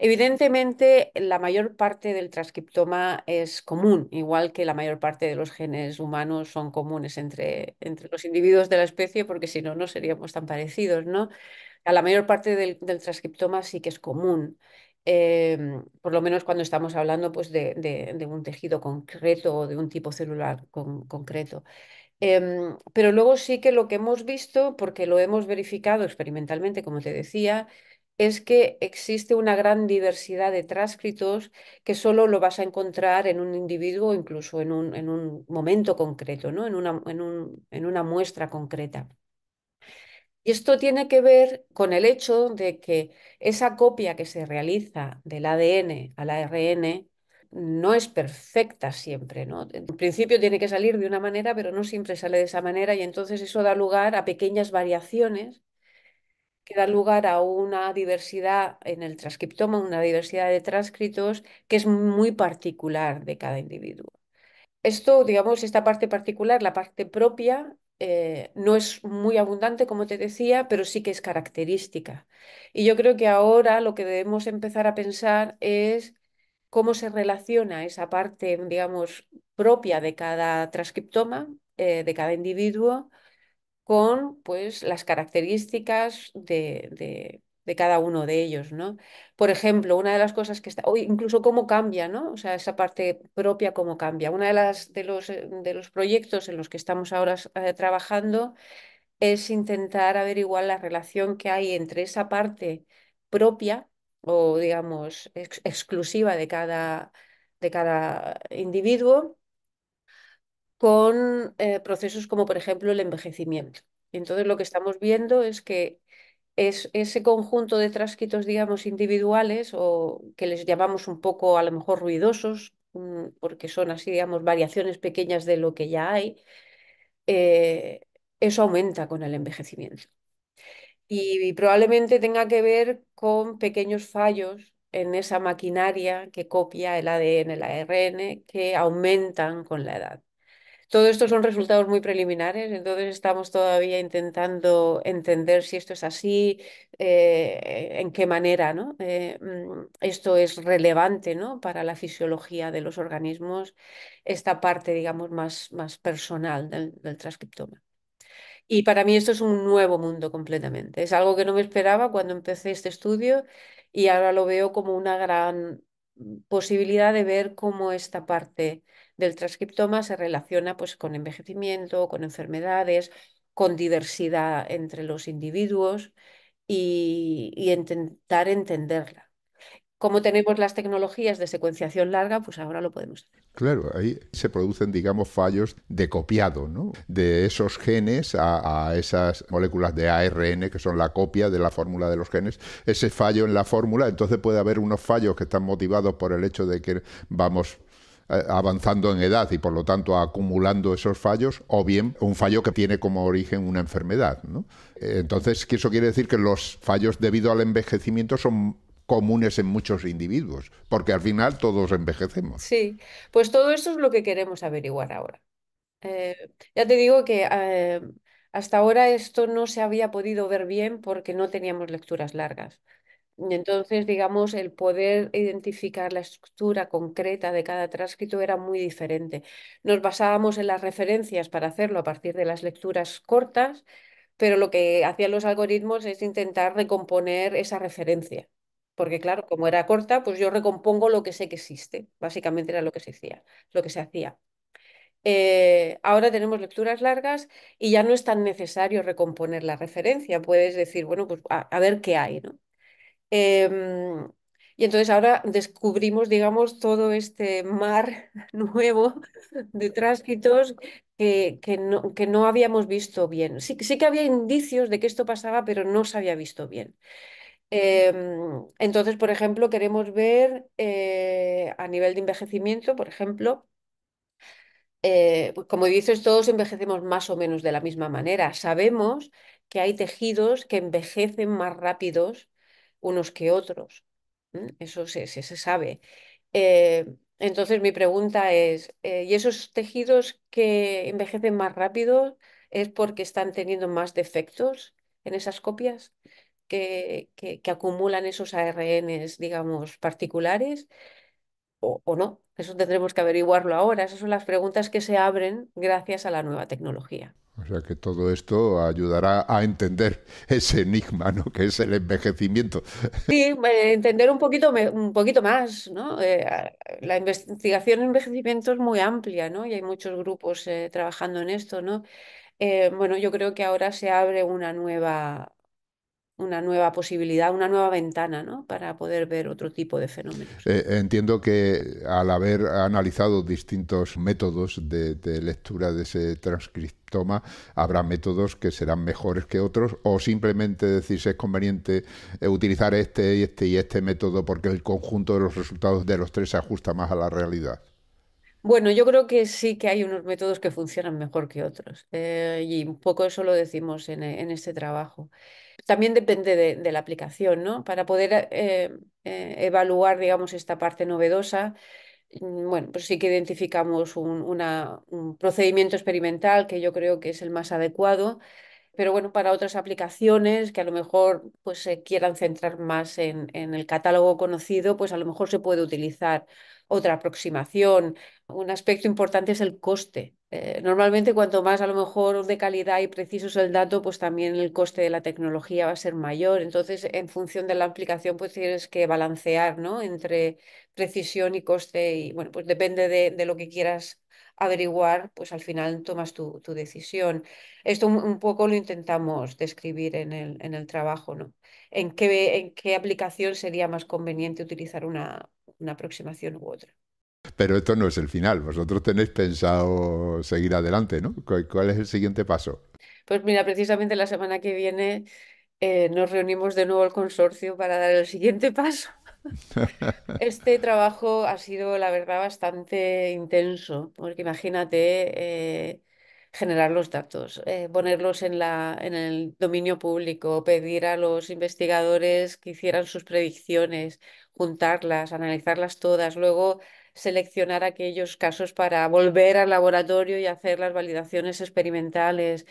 Evidentemente, la mayor parte del transcriptoma es común, igual que la mayor parte de los genes humanos son comunes entre, entre los individuos de la especie, porque si no, no seríamos tan parecidos, ¿no? A la mayor parte del, del transcriptoma sí que es común. Em, por lo menos cuando estamos hablando pues, de, un tejido concreto o de un tipo celular concreto. Em, pero luego sí que lo que hemos visto, porque lo hemos verificado experimentalmente, como te decía, es que existe una gran diversidad de transcritos que solo lo vas a encontrar en un individuo, incluso en un, en un momento concreto, ¿no? en, en una muestra concreta. Y esto tiene que ver con el hecho de que esa copia que se realiza del ADN al ARN no es perfecta siempre, ¿no? En principio tiene que salir de una manera, pero no siempre sale de esa manera y entonces eso da lugar a pequeñas variaciones que dan lugar a una diversidad en el transcriptoma, una diversidad de transcritos que es muy particular de cada individuo. Esto, digamos, esta parte particular, la parte propia, eh, no es muy abundante, como te decía, pero sí que es característica. Y yo creo que ahora lo que debemos empezar a pensar es cómo se relaciona esa parte, digamos, propia de cada transcriptoma, eh, de cada individuo, con pues, las características de, de cada uno de ellos, ¿no? Por ejemplo, una de las cosas que está, o incluso cómo cambia, ¿no? O sea, esa parte propia, cómo cambia. Una de las de los, eh, de los proyectos en los que estamos ahora eh, trabajando es intentar averiguar la relación que hay entre esa parte propia o, digamos, exclusiva de cada, de cada individuo con eh, procesos como, por ejemplo, el envejecimiento. Entonces, lo que estamos viendo es que es ese conjunto de trasquitos, digamos, individuales o que les llamamos un poco a lo mejor ruidosos, mm, porque son así, digamos, variaciones pequeñas de lo que ya hay, eh, eso aumenta con el envejecimiento. Y, y probablemente tenga que ver con pequeños fallos en esa maquinaria que copia el ADN, el ARN, que aumentan con la edad. Todo esto son resultados muy preliminares, entonces estamos todavía intentando entender si esto es así, eh, en qué manera ¿no? Eh, mm, esto es relevante ¿no? para la fisiología de los organismos, esta parte, digamos, más, más personal del transcriptoma. Y para mí esto es un nuevo mundo completamente. Es algo que no me esperaba cuando empecé este estudio y ahora lo veo como una gran posibilidad de ver cómo esta parte del transcriptoma se relaciona pues, con envejecimiento, con enfermedades, con diversidad entre los individuos y, intentar entenderla. Como tenemos las tecnologías de secuenciación larga, pues ahora lo podemos hacer. Claro, ahí se producen, digamos, fallos de copiado, ¿no? De esos genes a, a, esas moléculas de ARN, que son la copia de la fórmula de los genes. Ese fallo en la fórmula, entonces puede haber unos fallos que están motivados por el hecho de que vamos eh, avanzando en edad y por lo tanto acumulando esos fallos, o bien un fallo que tiene como origen una enfermedad. Eh, entonces, eso quiere decir que los fallos debido al envejecimiento son comunes en muchos individuos, porque al final todos envejecemos. Sí, pues todo eso es lo que queremos averiguar ahora. Eh, ya te digo que hasta ahora esto no se había podido ver bien porque no teníamos lecturas largas. Entonces, digamos, el poder identificar la estructura concreta de cada transcrito era muy diferente. Nos basábamos en las referencias para hacerlo a partir de las lecturas cortas, pero lo que hacían los algoritmos es intentar recomponer esa referencia. Porque claro, como era corta, pues yo recompongo lo que sé que existe. Básicamente era lo que se hacía, lo que se hacía. Eh, ahora tenemos lecturas largas y ya no es tan necesario recomponer la referencia. Puedes decir, bueno, pues a ver qué hay, ¿no? Em, y entonces ahora descubrimos, digamos, todo este mar nuevo de tránsitos que, que, no, habíamos visto bien. Sí, que había indicios de que esto pasaba, pero no se había visto bien. Em, entonces, por ejemplo, queremos ver eh, a nivel de envejecimiento, por ejemplo, eh, pues como dices, todos envejecemos más o menos de la misma manera. Sabemos que hay tejidos que envejecen más rápidos unos que otros. Eso se, se, sabe. Eh, entonces mi pregunta es, eh, ¿y esos tejidos que envejecen más rápido es porque están teniendo más defectos en esas copias que, que, acumulan esos ARNs, digamos, particulares? O, o, no? Eso tendremos que averiguarlo ahora. Esas son las preguntas que se abren gracias a la nueva tecnología. O sea que todo esto ayudará a entender ese enigma, ¿no? Que es el envejecimiento. Sí, eh, entender un poquito, un poquito más, ¿no? Eh, la investigación en envejecimiento es muy amplia, ¿no? Y hay muchos grupos eh, trabajando en esto, ¿no? bueno, yo creo que ahora se abre una nueva, una nueva posibilidad, una nueva ventana ¿no? para poder ver otro tipo de fenómenos. Eh, entiendo que al haber analizado distintos métodos de, lectura de ese transcriptoma, habrá métodos que serán mejores que otros o simplemente decir si es conveniente eh, utilizar este y este y este método porque el conjunto de los resultados de los tres se ajusta más a la realidad. Bueno, yo creo que sí que hay unos métodos que funcionan mejor que otros eh, y un poco eso lo decimos en este trabajo también depende de, la aplicación, ¿no? Para poder eh, eh, evaluar, digamos, esta parte novedosa, mm, bueno, pues sí que identificamos un, procedimiento experimental que yo creo que es el más adecuado, pero bueno, para otras aplicaciones que a lo mejor pues, se quieran centrar más en, en el catálogo conocido, pues a lo mejor se puede utilizar otra aproximación. Un aspecto importante es el coste. Eh, normalmente cuanto más a lo mejor de calidad y preciso es el dato, pues también el coste de la tecnología va a ser mayor. Entonces, en función de la aplicación, pues tienes que balancear ¿no? entre precisión y coste. Y bueno, pues depende de, lo que quieras averiguar, pues al final tomas tu, decisión. Esto un, poco lo intentamos describir en el, en el trabajo, ¿no? ¿En qué, en qué aplicación sería más conveniente utilizar una, una aproximación u otra. Pero esto no es el final. Vosotros tenéis pensado seguir adelante, ¿no? ¿Cuál es el siguiente paso? Pues mira, precisamente la semana que viene eh, nos reunimos de nuevo el consorcio para dar el siguiente paso. este trabajo ha sido, la verdad, bastante intenso, porque imagínate... Eh, generar los datos, eh, ponerlos en, la, en el dominio público, pedir a los investigadores que hicieran sus predicciones, juntarlas, analizarlas todas, luego seleccionar aquellos casos para volver al laboratorio y hacer las validaciones experimentales,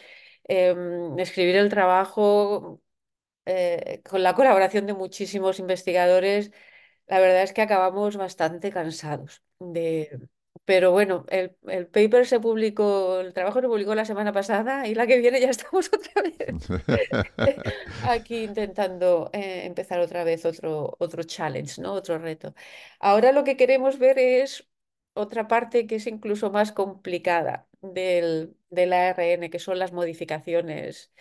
em, escribir el trabajo eh, con la colaboración de muchísimos investigadores. La verdad es que acabamos bastante cansados de, pero bueno, el, paper se publicó, el trabajo se publicó la semana pasada y la que viene ya estamos otra vez aquí intentando eh, empezar otra vez otro, otro challenge, ¿no? Otro reto. Ahora lo que queremos ver es otra parte que es incluso más complicada del, del ARN, que son las modificaciones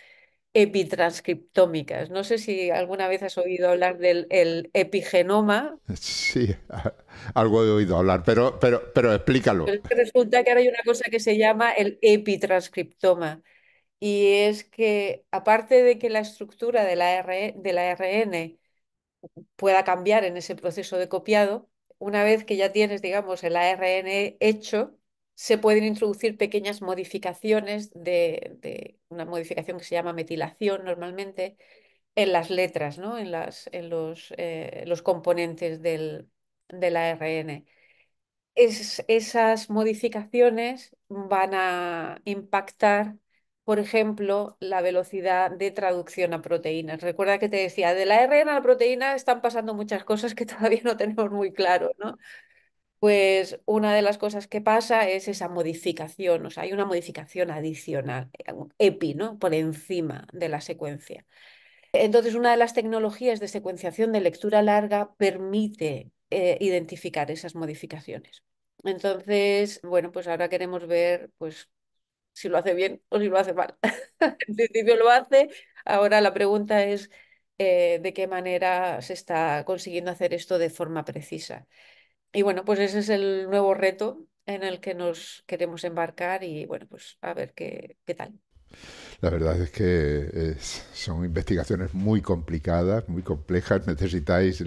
epitranscriptómicas. No sé si alguna vez has oído hablar del epigenoma. Sí, algo he oído hablar, pero, pero, pero explícalo. Resulta que ahora hay una cosa que se llama el epitranscriptoma. Y es que, aparte de que la estructura de la, de la RN pueda cambiar en ese proceso de copiado, una vez que ya tienes, digamos, el ARN hecho, se pueden introducir pequeñas modificaciones de una modificación que se llama metilación normalmente, en las letras, ¿no? en, las, en los, eh, los componentes del, la ARN. Es, esas modificaciones van a impactar, por ejemplo, la velocidad de traducción a proteínas. Recuerda que te decía, de la ARN a la proteína están pasando muchas cosas que todavía no tenemos muy claro, ¿no? pues una de las cosas que pasa es esa modificación, o sea, hay una modificación adicional, eh, EPI, ¿no? Por encima de la secuencia. Entonces, una de las tecnologías de secuenciación de lectura larga permite eh, identificar esas modificaciones. Entonces, bueno, pues ahora queremos ver, pues, si lo hace bien o si lo hace mal. en principio lo hace, ahora la pregunta es eh, de qué manera se está consiguiendo hacer esto de forma precisa. Y bueno, pues ese es el nuevo reto en el que nos queremos embarcar y bueno, pues a ver qué, tal. La verdad es que son investigaciones muy complicadas, muy complejas. Necesitáis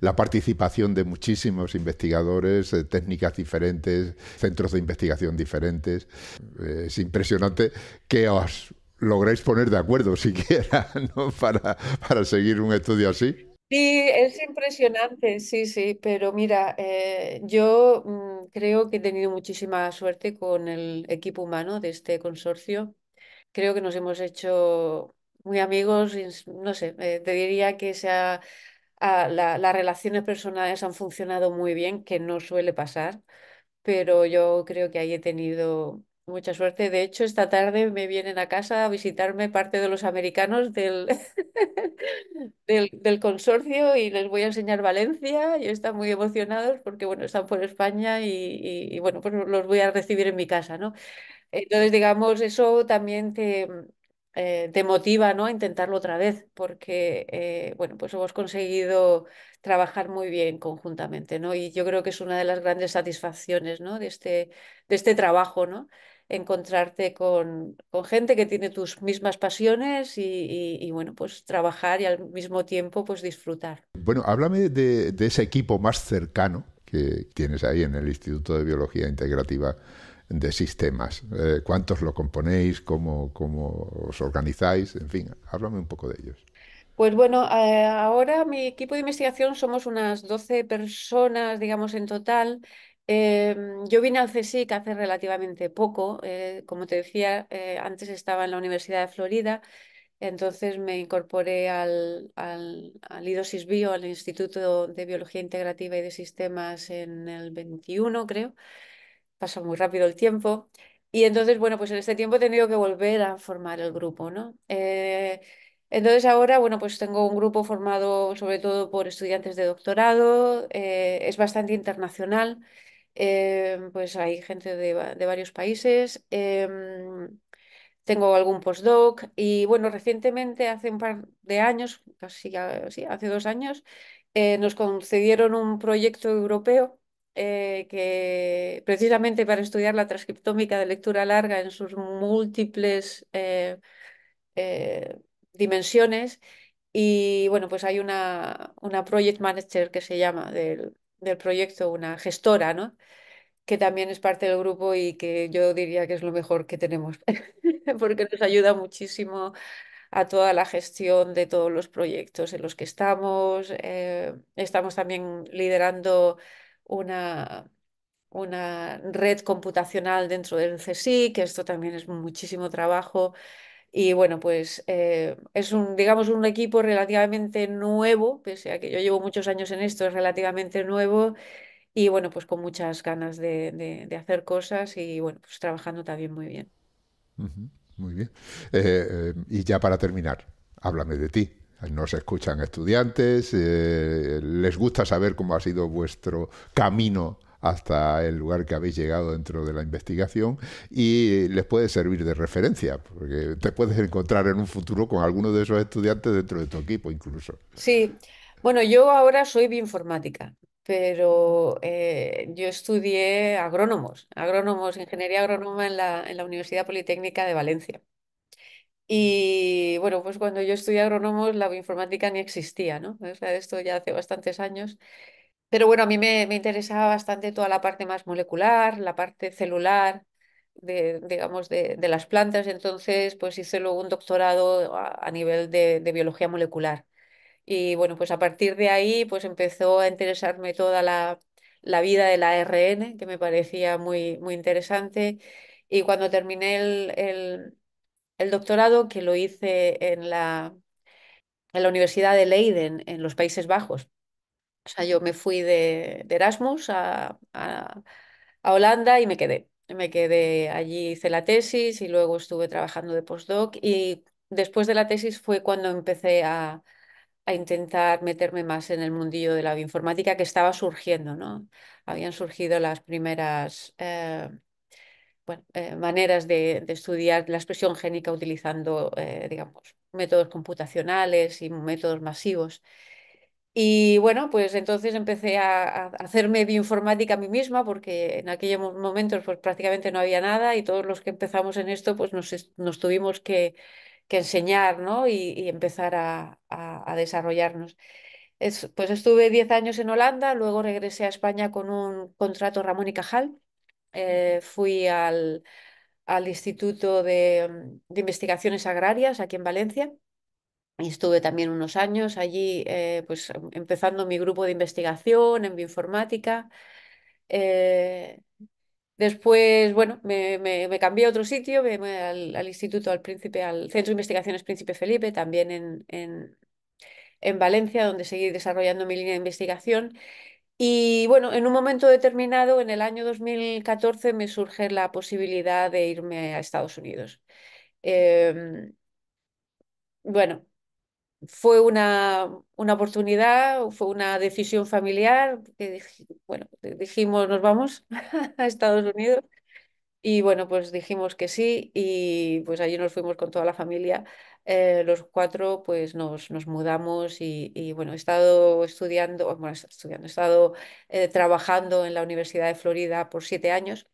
la participación de muchísimos investigadores, eh, técnicas diferentes, centros de investigación diferentes. Eh, es impresionante que os logréis poner de acuerdo siquiera para seguir un estudio así. Sí, es impresionante, sí, sí, pero mira, eh, yo mm, creo que he tenido muchísima suerte con el equipo humano de este consorcio. Creo que nos hemos hecho muy amigos, no sé, eh, te diría que sea las relaciones personales han funcionado muy bien, que no suele pasar, pero yo creo que ahí he tenido Mucha suerte. De hecho, esta tarde me vienen a casa a visitarme parte de los americanos del, del, consorcio y les voy a enseñar Valencia. Y están muy emocionados porque, bueno, están por España y, y, bueno, pues los voy a recibir en mi casa, ¿no? Entonces, digamos, eso también te, eh, te motiva, ¿no? A intentarlo otra vez porque, eh, bueno, pues hemos conseguido trabajar muy bien conjuntamente, ¿no? Y yo creo que es una de las grandes satisfacciones, ¿no? De este, de este trabajo, ¿no? encontrarte con, gente que tiene tus mismas pasiones y, bueno, pues trabajar y al mismo tiempo pues disfrutar. Bueno, háblame de, ese equipo más cercano que tienes ahí en el Instituto de Biología Integrativa de sistemas. Eh, ¿Cuántos lo componéis? Cómo, os organizáis? En fin, háblame un poco de ellos. Pues bueno, eh, ahora mi equipo de investigación somos unas 12 personas, digamos, en total, Em, yo vine al CSIC hace relativamente poco. Eh, como te decía, eh, antes estaba en la Universidad de Florida, entonces me incorporé al, al, IDOSIS Bio, al Instituto de Biología Integrativa y de Sistemas en el 21, creo. pasó muy rápido el tiempo. Y entonces, bueno, pues en este tiempo he tenido que volver a formar el grupo, ¿no? Eh, entonces ahora, bueno, pues tengo un grupo formado sobre todo por estudiantes de doctorado, es bastante internacional Em, pues hay gente de, varios países. Em, tengo algún postdoc y bueno, recientemente, hace un par de años, casi ah, hace dos años, eh, nos concedieron un proyecto europeo eh, que precisamente para estudiar la transcriptómica de lectura larga en sus múltiples eh, dimensiones. Y bueno, pues hay una, una project manager que se llama del, del proyecto, una gestora, ¿no? que también es parte del grupo y que yo diría que es lo mejor que tenemos, porque nos ayuda muchísimo a toda la gestión de todos los proyectos en los que estamos. Eh, estamos también liderando una, una red computacional dentro del CSI, que esto también es muchísimo trabajo y bueno, pues eh, es un, digamos, un equipo relativamente nuevo, pese a que yo llevo muchos años en esto, es relativamente nuevo y bueno, pues con muchas ganas de, hacer cosas y bueno, pues trabajando también muy bien. muy bien. Eh, eh, y ya para terminar, háblame de ti. Nos escuchan estudiantes, les gusta saber cómo ha sido vuestro camino hasta el lugar que habéis llegado dentro de la investigación y les puede servir de referencia, porque te puedes encontrar en un futuro con alguno de esos estudiantes dentro de tu equipo incluso. Sí, bueno, yo ahora soy bioinformática, pero eh, yo estudié agrónomos, agrónomos, ingeniería agrónoma en la, en la Universidad Politécnica de Valencia. Y bueno, pues cuando yo estudié agrónomos, la bioinformática ni existía, ¿no? O sea, esto ya hace bastantes años. Pero bueno, a mí me, interesaba bastante toda la parte más molecular, la parte celular, de, digamos, de, las plantas. Entonces, pues hice luego un doctorado a, nivel de, biología molecular. Y bueno, pues a partir de ahí, pues empezó a interesarme toda la, vida de la ARN, que me parecía muy, muy interesante. Y cuando terminé el, el, el doctorado, que lo hice en la, en la Universidad de Leiden, en los Países Bajos, o sea, yo me fui de, Erasmus a, Holanda y me quedé. Me quedé allí, hice la tesis y luego estuve trabajando de postdoc y después de la tesis fue cuando empecé a, intentar meterme más en el mundillo de la bioinformática que estaba surgiendo, Habían surgido las primeras eh, eh, maneras de, estudiar la expresión génica utilizando, eh, digamos, métodos computacionales y métodos masivos. Y bueno, pues entonces empecé a, hacerme bioinformática a mí misma, porque en aquellos momentos pues prácticamente no había nada y todos los que empezamos en esto pues nos, tuvimos que, enseñar, ¿no? Y, empezar a, desarrollarnos. pues estuve 10 años en Holanda, luego regresé a España con un contrato Ramón y Cajal. Eh, fui al, Instituto mm, de Investigaciones Agrarias aquí en Valencia estuve también unos años allí, eh, pues empezando mi grupo de investigación en bioinformática. Eh, después, bueno, me, cambié a otro sitio, me, al, al, Instituto, al Príncipe, al Centro de Investigaciones Príncipe Felipe, también en, Valencia, donde seguí desarrollando mi línea de investigación. Y bueno, en un momento determinado, en el año 2014, me surge la posibilidad de irme a Estados Unidos. Em, bueno, fue una, oportunidad, fue una decisión familiar, que bueno, dijimos nos vamos a Estados Unidos y bueno, pues dijimos que sí y pues allí nos fuimos con toda la familia. Eh, los cuatro pues nos, mudamos y, bueno, he estado estudiando, bueno, estudiando, he estado eh, trabajando en la Universidad de Florida por siete años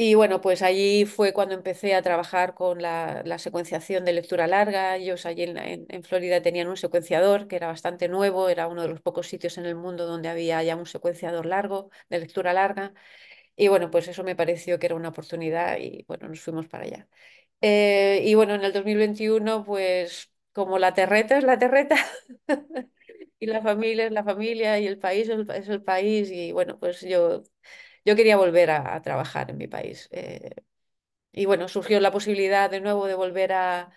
y bueno, pues allí fue cuando empecé a trabajar con la, secuenciación de lectura larga. Ellos allí en, en, Florida tenían un secuenciador que era bastante nuevo, era uno de los pocos sitios en el mundo donde había ya un secuenciador largo, de lectura larga. Y bueno, pues eso me pareció que era una oportunidad y bueno, nos fuimos para allá. Eh, y bueno, en el 2021, pues como la terreta es la terreta y la familia es la familia y el país es el país y bueno, pues yo yo quería volver a, trabajar en mi país. Eh, y bueno, surgió la posibilidad de nuevo de volver a,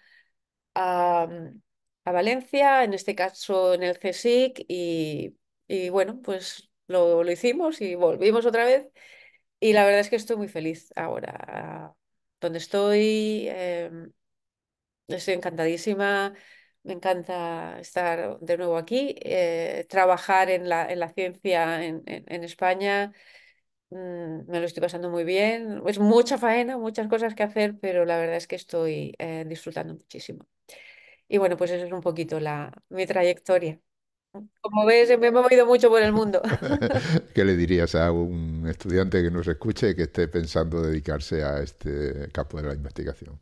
Valencia, en este caso en el CSIC, y, bueno, pues lo, hicimos y volvimos otra vez. Y la verdad es que estoy muy feliz ahora. Donde estoy, em, estoy encantadísima. Me encanta estar de nuevo aquí, eh, trabajar en la, en la ciencia en España. Mm, me lo estoy pasando muy bien. Es mucha faena, muchas cosas que hacer, pero la verdad es que estoy eh, disfrutando muchísimo. Y bueno, pues eso es un poquito la, mi trayectoria. Como ves, me he movido mucho por el mundo. ¿Qué le dirías a un estudiante que nos escuche que esté pensando dedicarse a este campo de la investigación?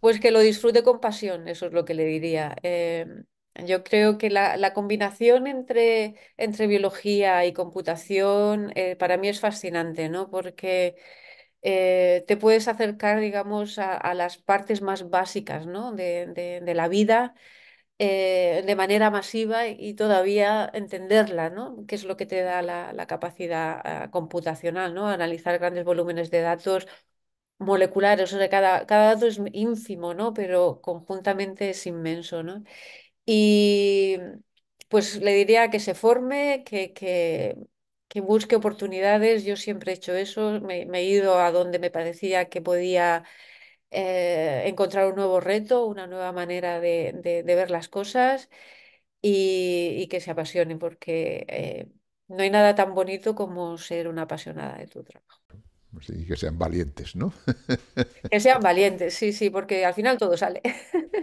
Pues que lo disfrute con pasión, eso es lo que le diría. Em, yo creo que la, combinación entre, entre biología y computación eh, para mí es fascinante, ¿no? Porque eh, te puedes acercar, digamos, a, las partes más básicas, ¿no? de, la vida eh, de manera masiva y todavía entenderla, ¿no? Que es lo que te da la, capacidad ah, computacional, ¿no? Analizar grandes volúmenes de datos moleculares, o cada, cada dato es ínfimo, ¿no? Pero conjuntamente es inmenso, ¿no? Y pues le diría que se forme, que, que, busque oportunidades. Yo siempre he hecho eso, me, he ido a donde me parecía que podía eh, encontrar un nuevo reto, una nueva manera de, ver las cosas y, que se apasione, porque eh, no hay nada tan bonito como ser una apasionada de tu trabajo. Y pues que sean valientes, ¿no? Que sean valientes, sí, sí, porque al final todo sale.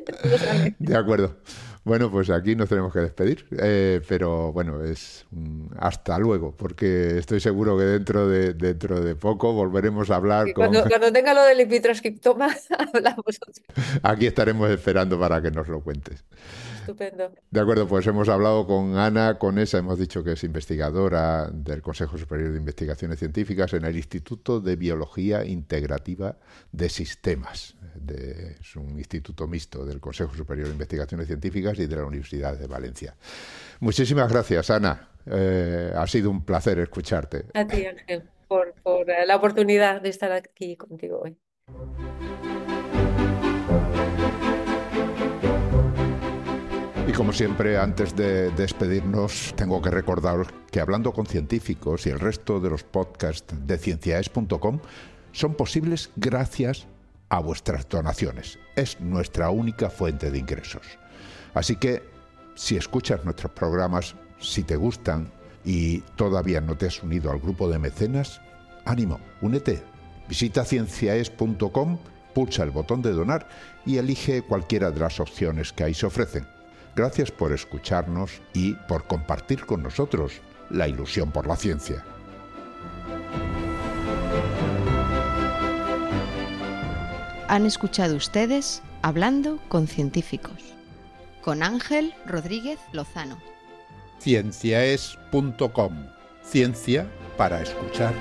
De acuerdo. Bueno, pues aquí nos tenemos que despedir, eh, pero bueno, es hasta luego, porque estoy seguro que dentro de, dentro de poco volveremos a hablar. Con... Cuando, tenga lo del lipitroscriptoma, hablamos. Aquí estaremos esperando para que nos lo cuentes. Estupendo. De acuerdo, pues hemos hablado con Ana con esa hemos dicho que es investigadora del Consejo Superior de Investigaciones Científicas en el Instituto de Biología Integrativa de Sistemas es un instituto mixto del Consejo Superior de Investigaciones Científicas y de la Universidad de Valencia. Muchísimas gracias, Ana. Eh, ha sido un placer escucharte. A ti, Ángel, por, eh, la oportunidad de estar aquí contigo hoy. Y como siempre, antes de despedirnos, tengo que recordaros que hablando con científicos y el resto de los podcasts de cienciaes.com son posibles gracias a vuestras donaciones. Es nuestra única fuente de ingresos. Así que si escuchas nuestros programas, si te gustan y todavía no te has unido al grupo de mecenas, ánimo, únete. Visita cienciaes.com, pulsa el botón de donar y elige cualquiera de las opciones que ahí se ofrecen. Gracias por escucharnos y por compartir con nosotros la ilusión por la ciencia. Han escuchado ustedes Hablando con Científicos, con Ángel Rodríguez Lozano. Cienciaes.com Ciencia para escuchar.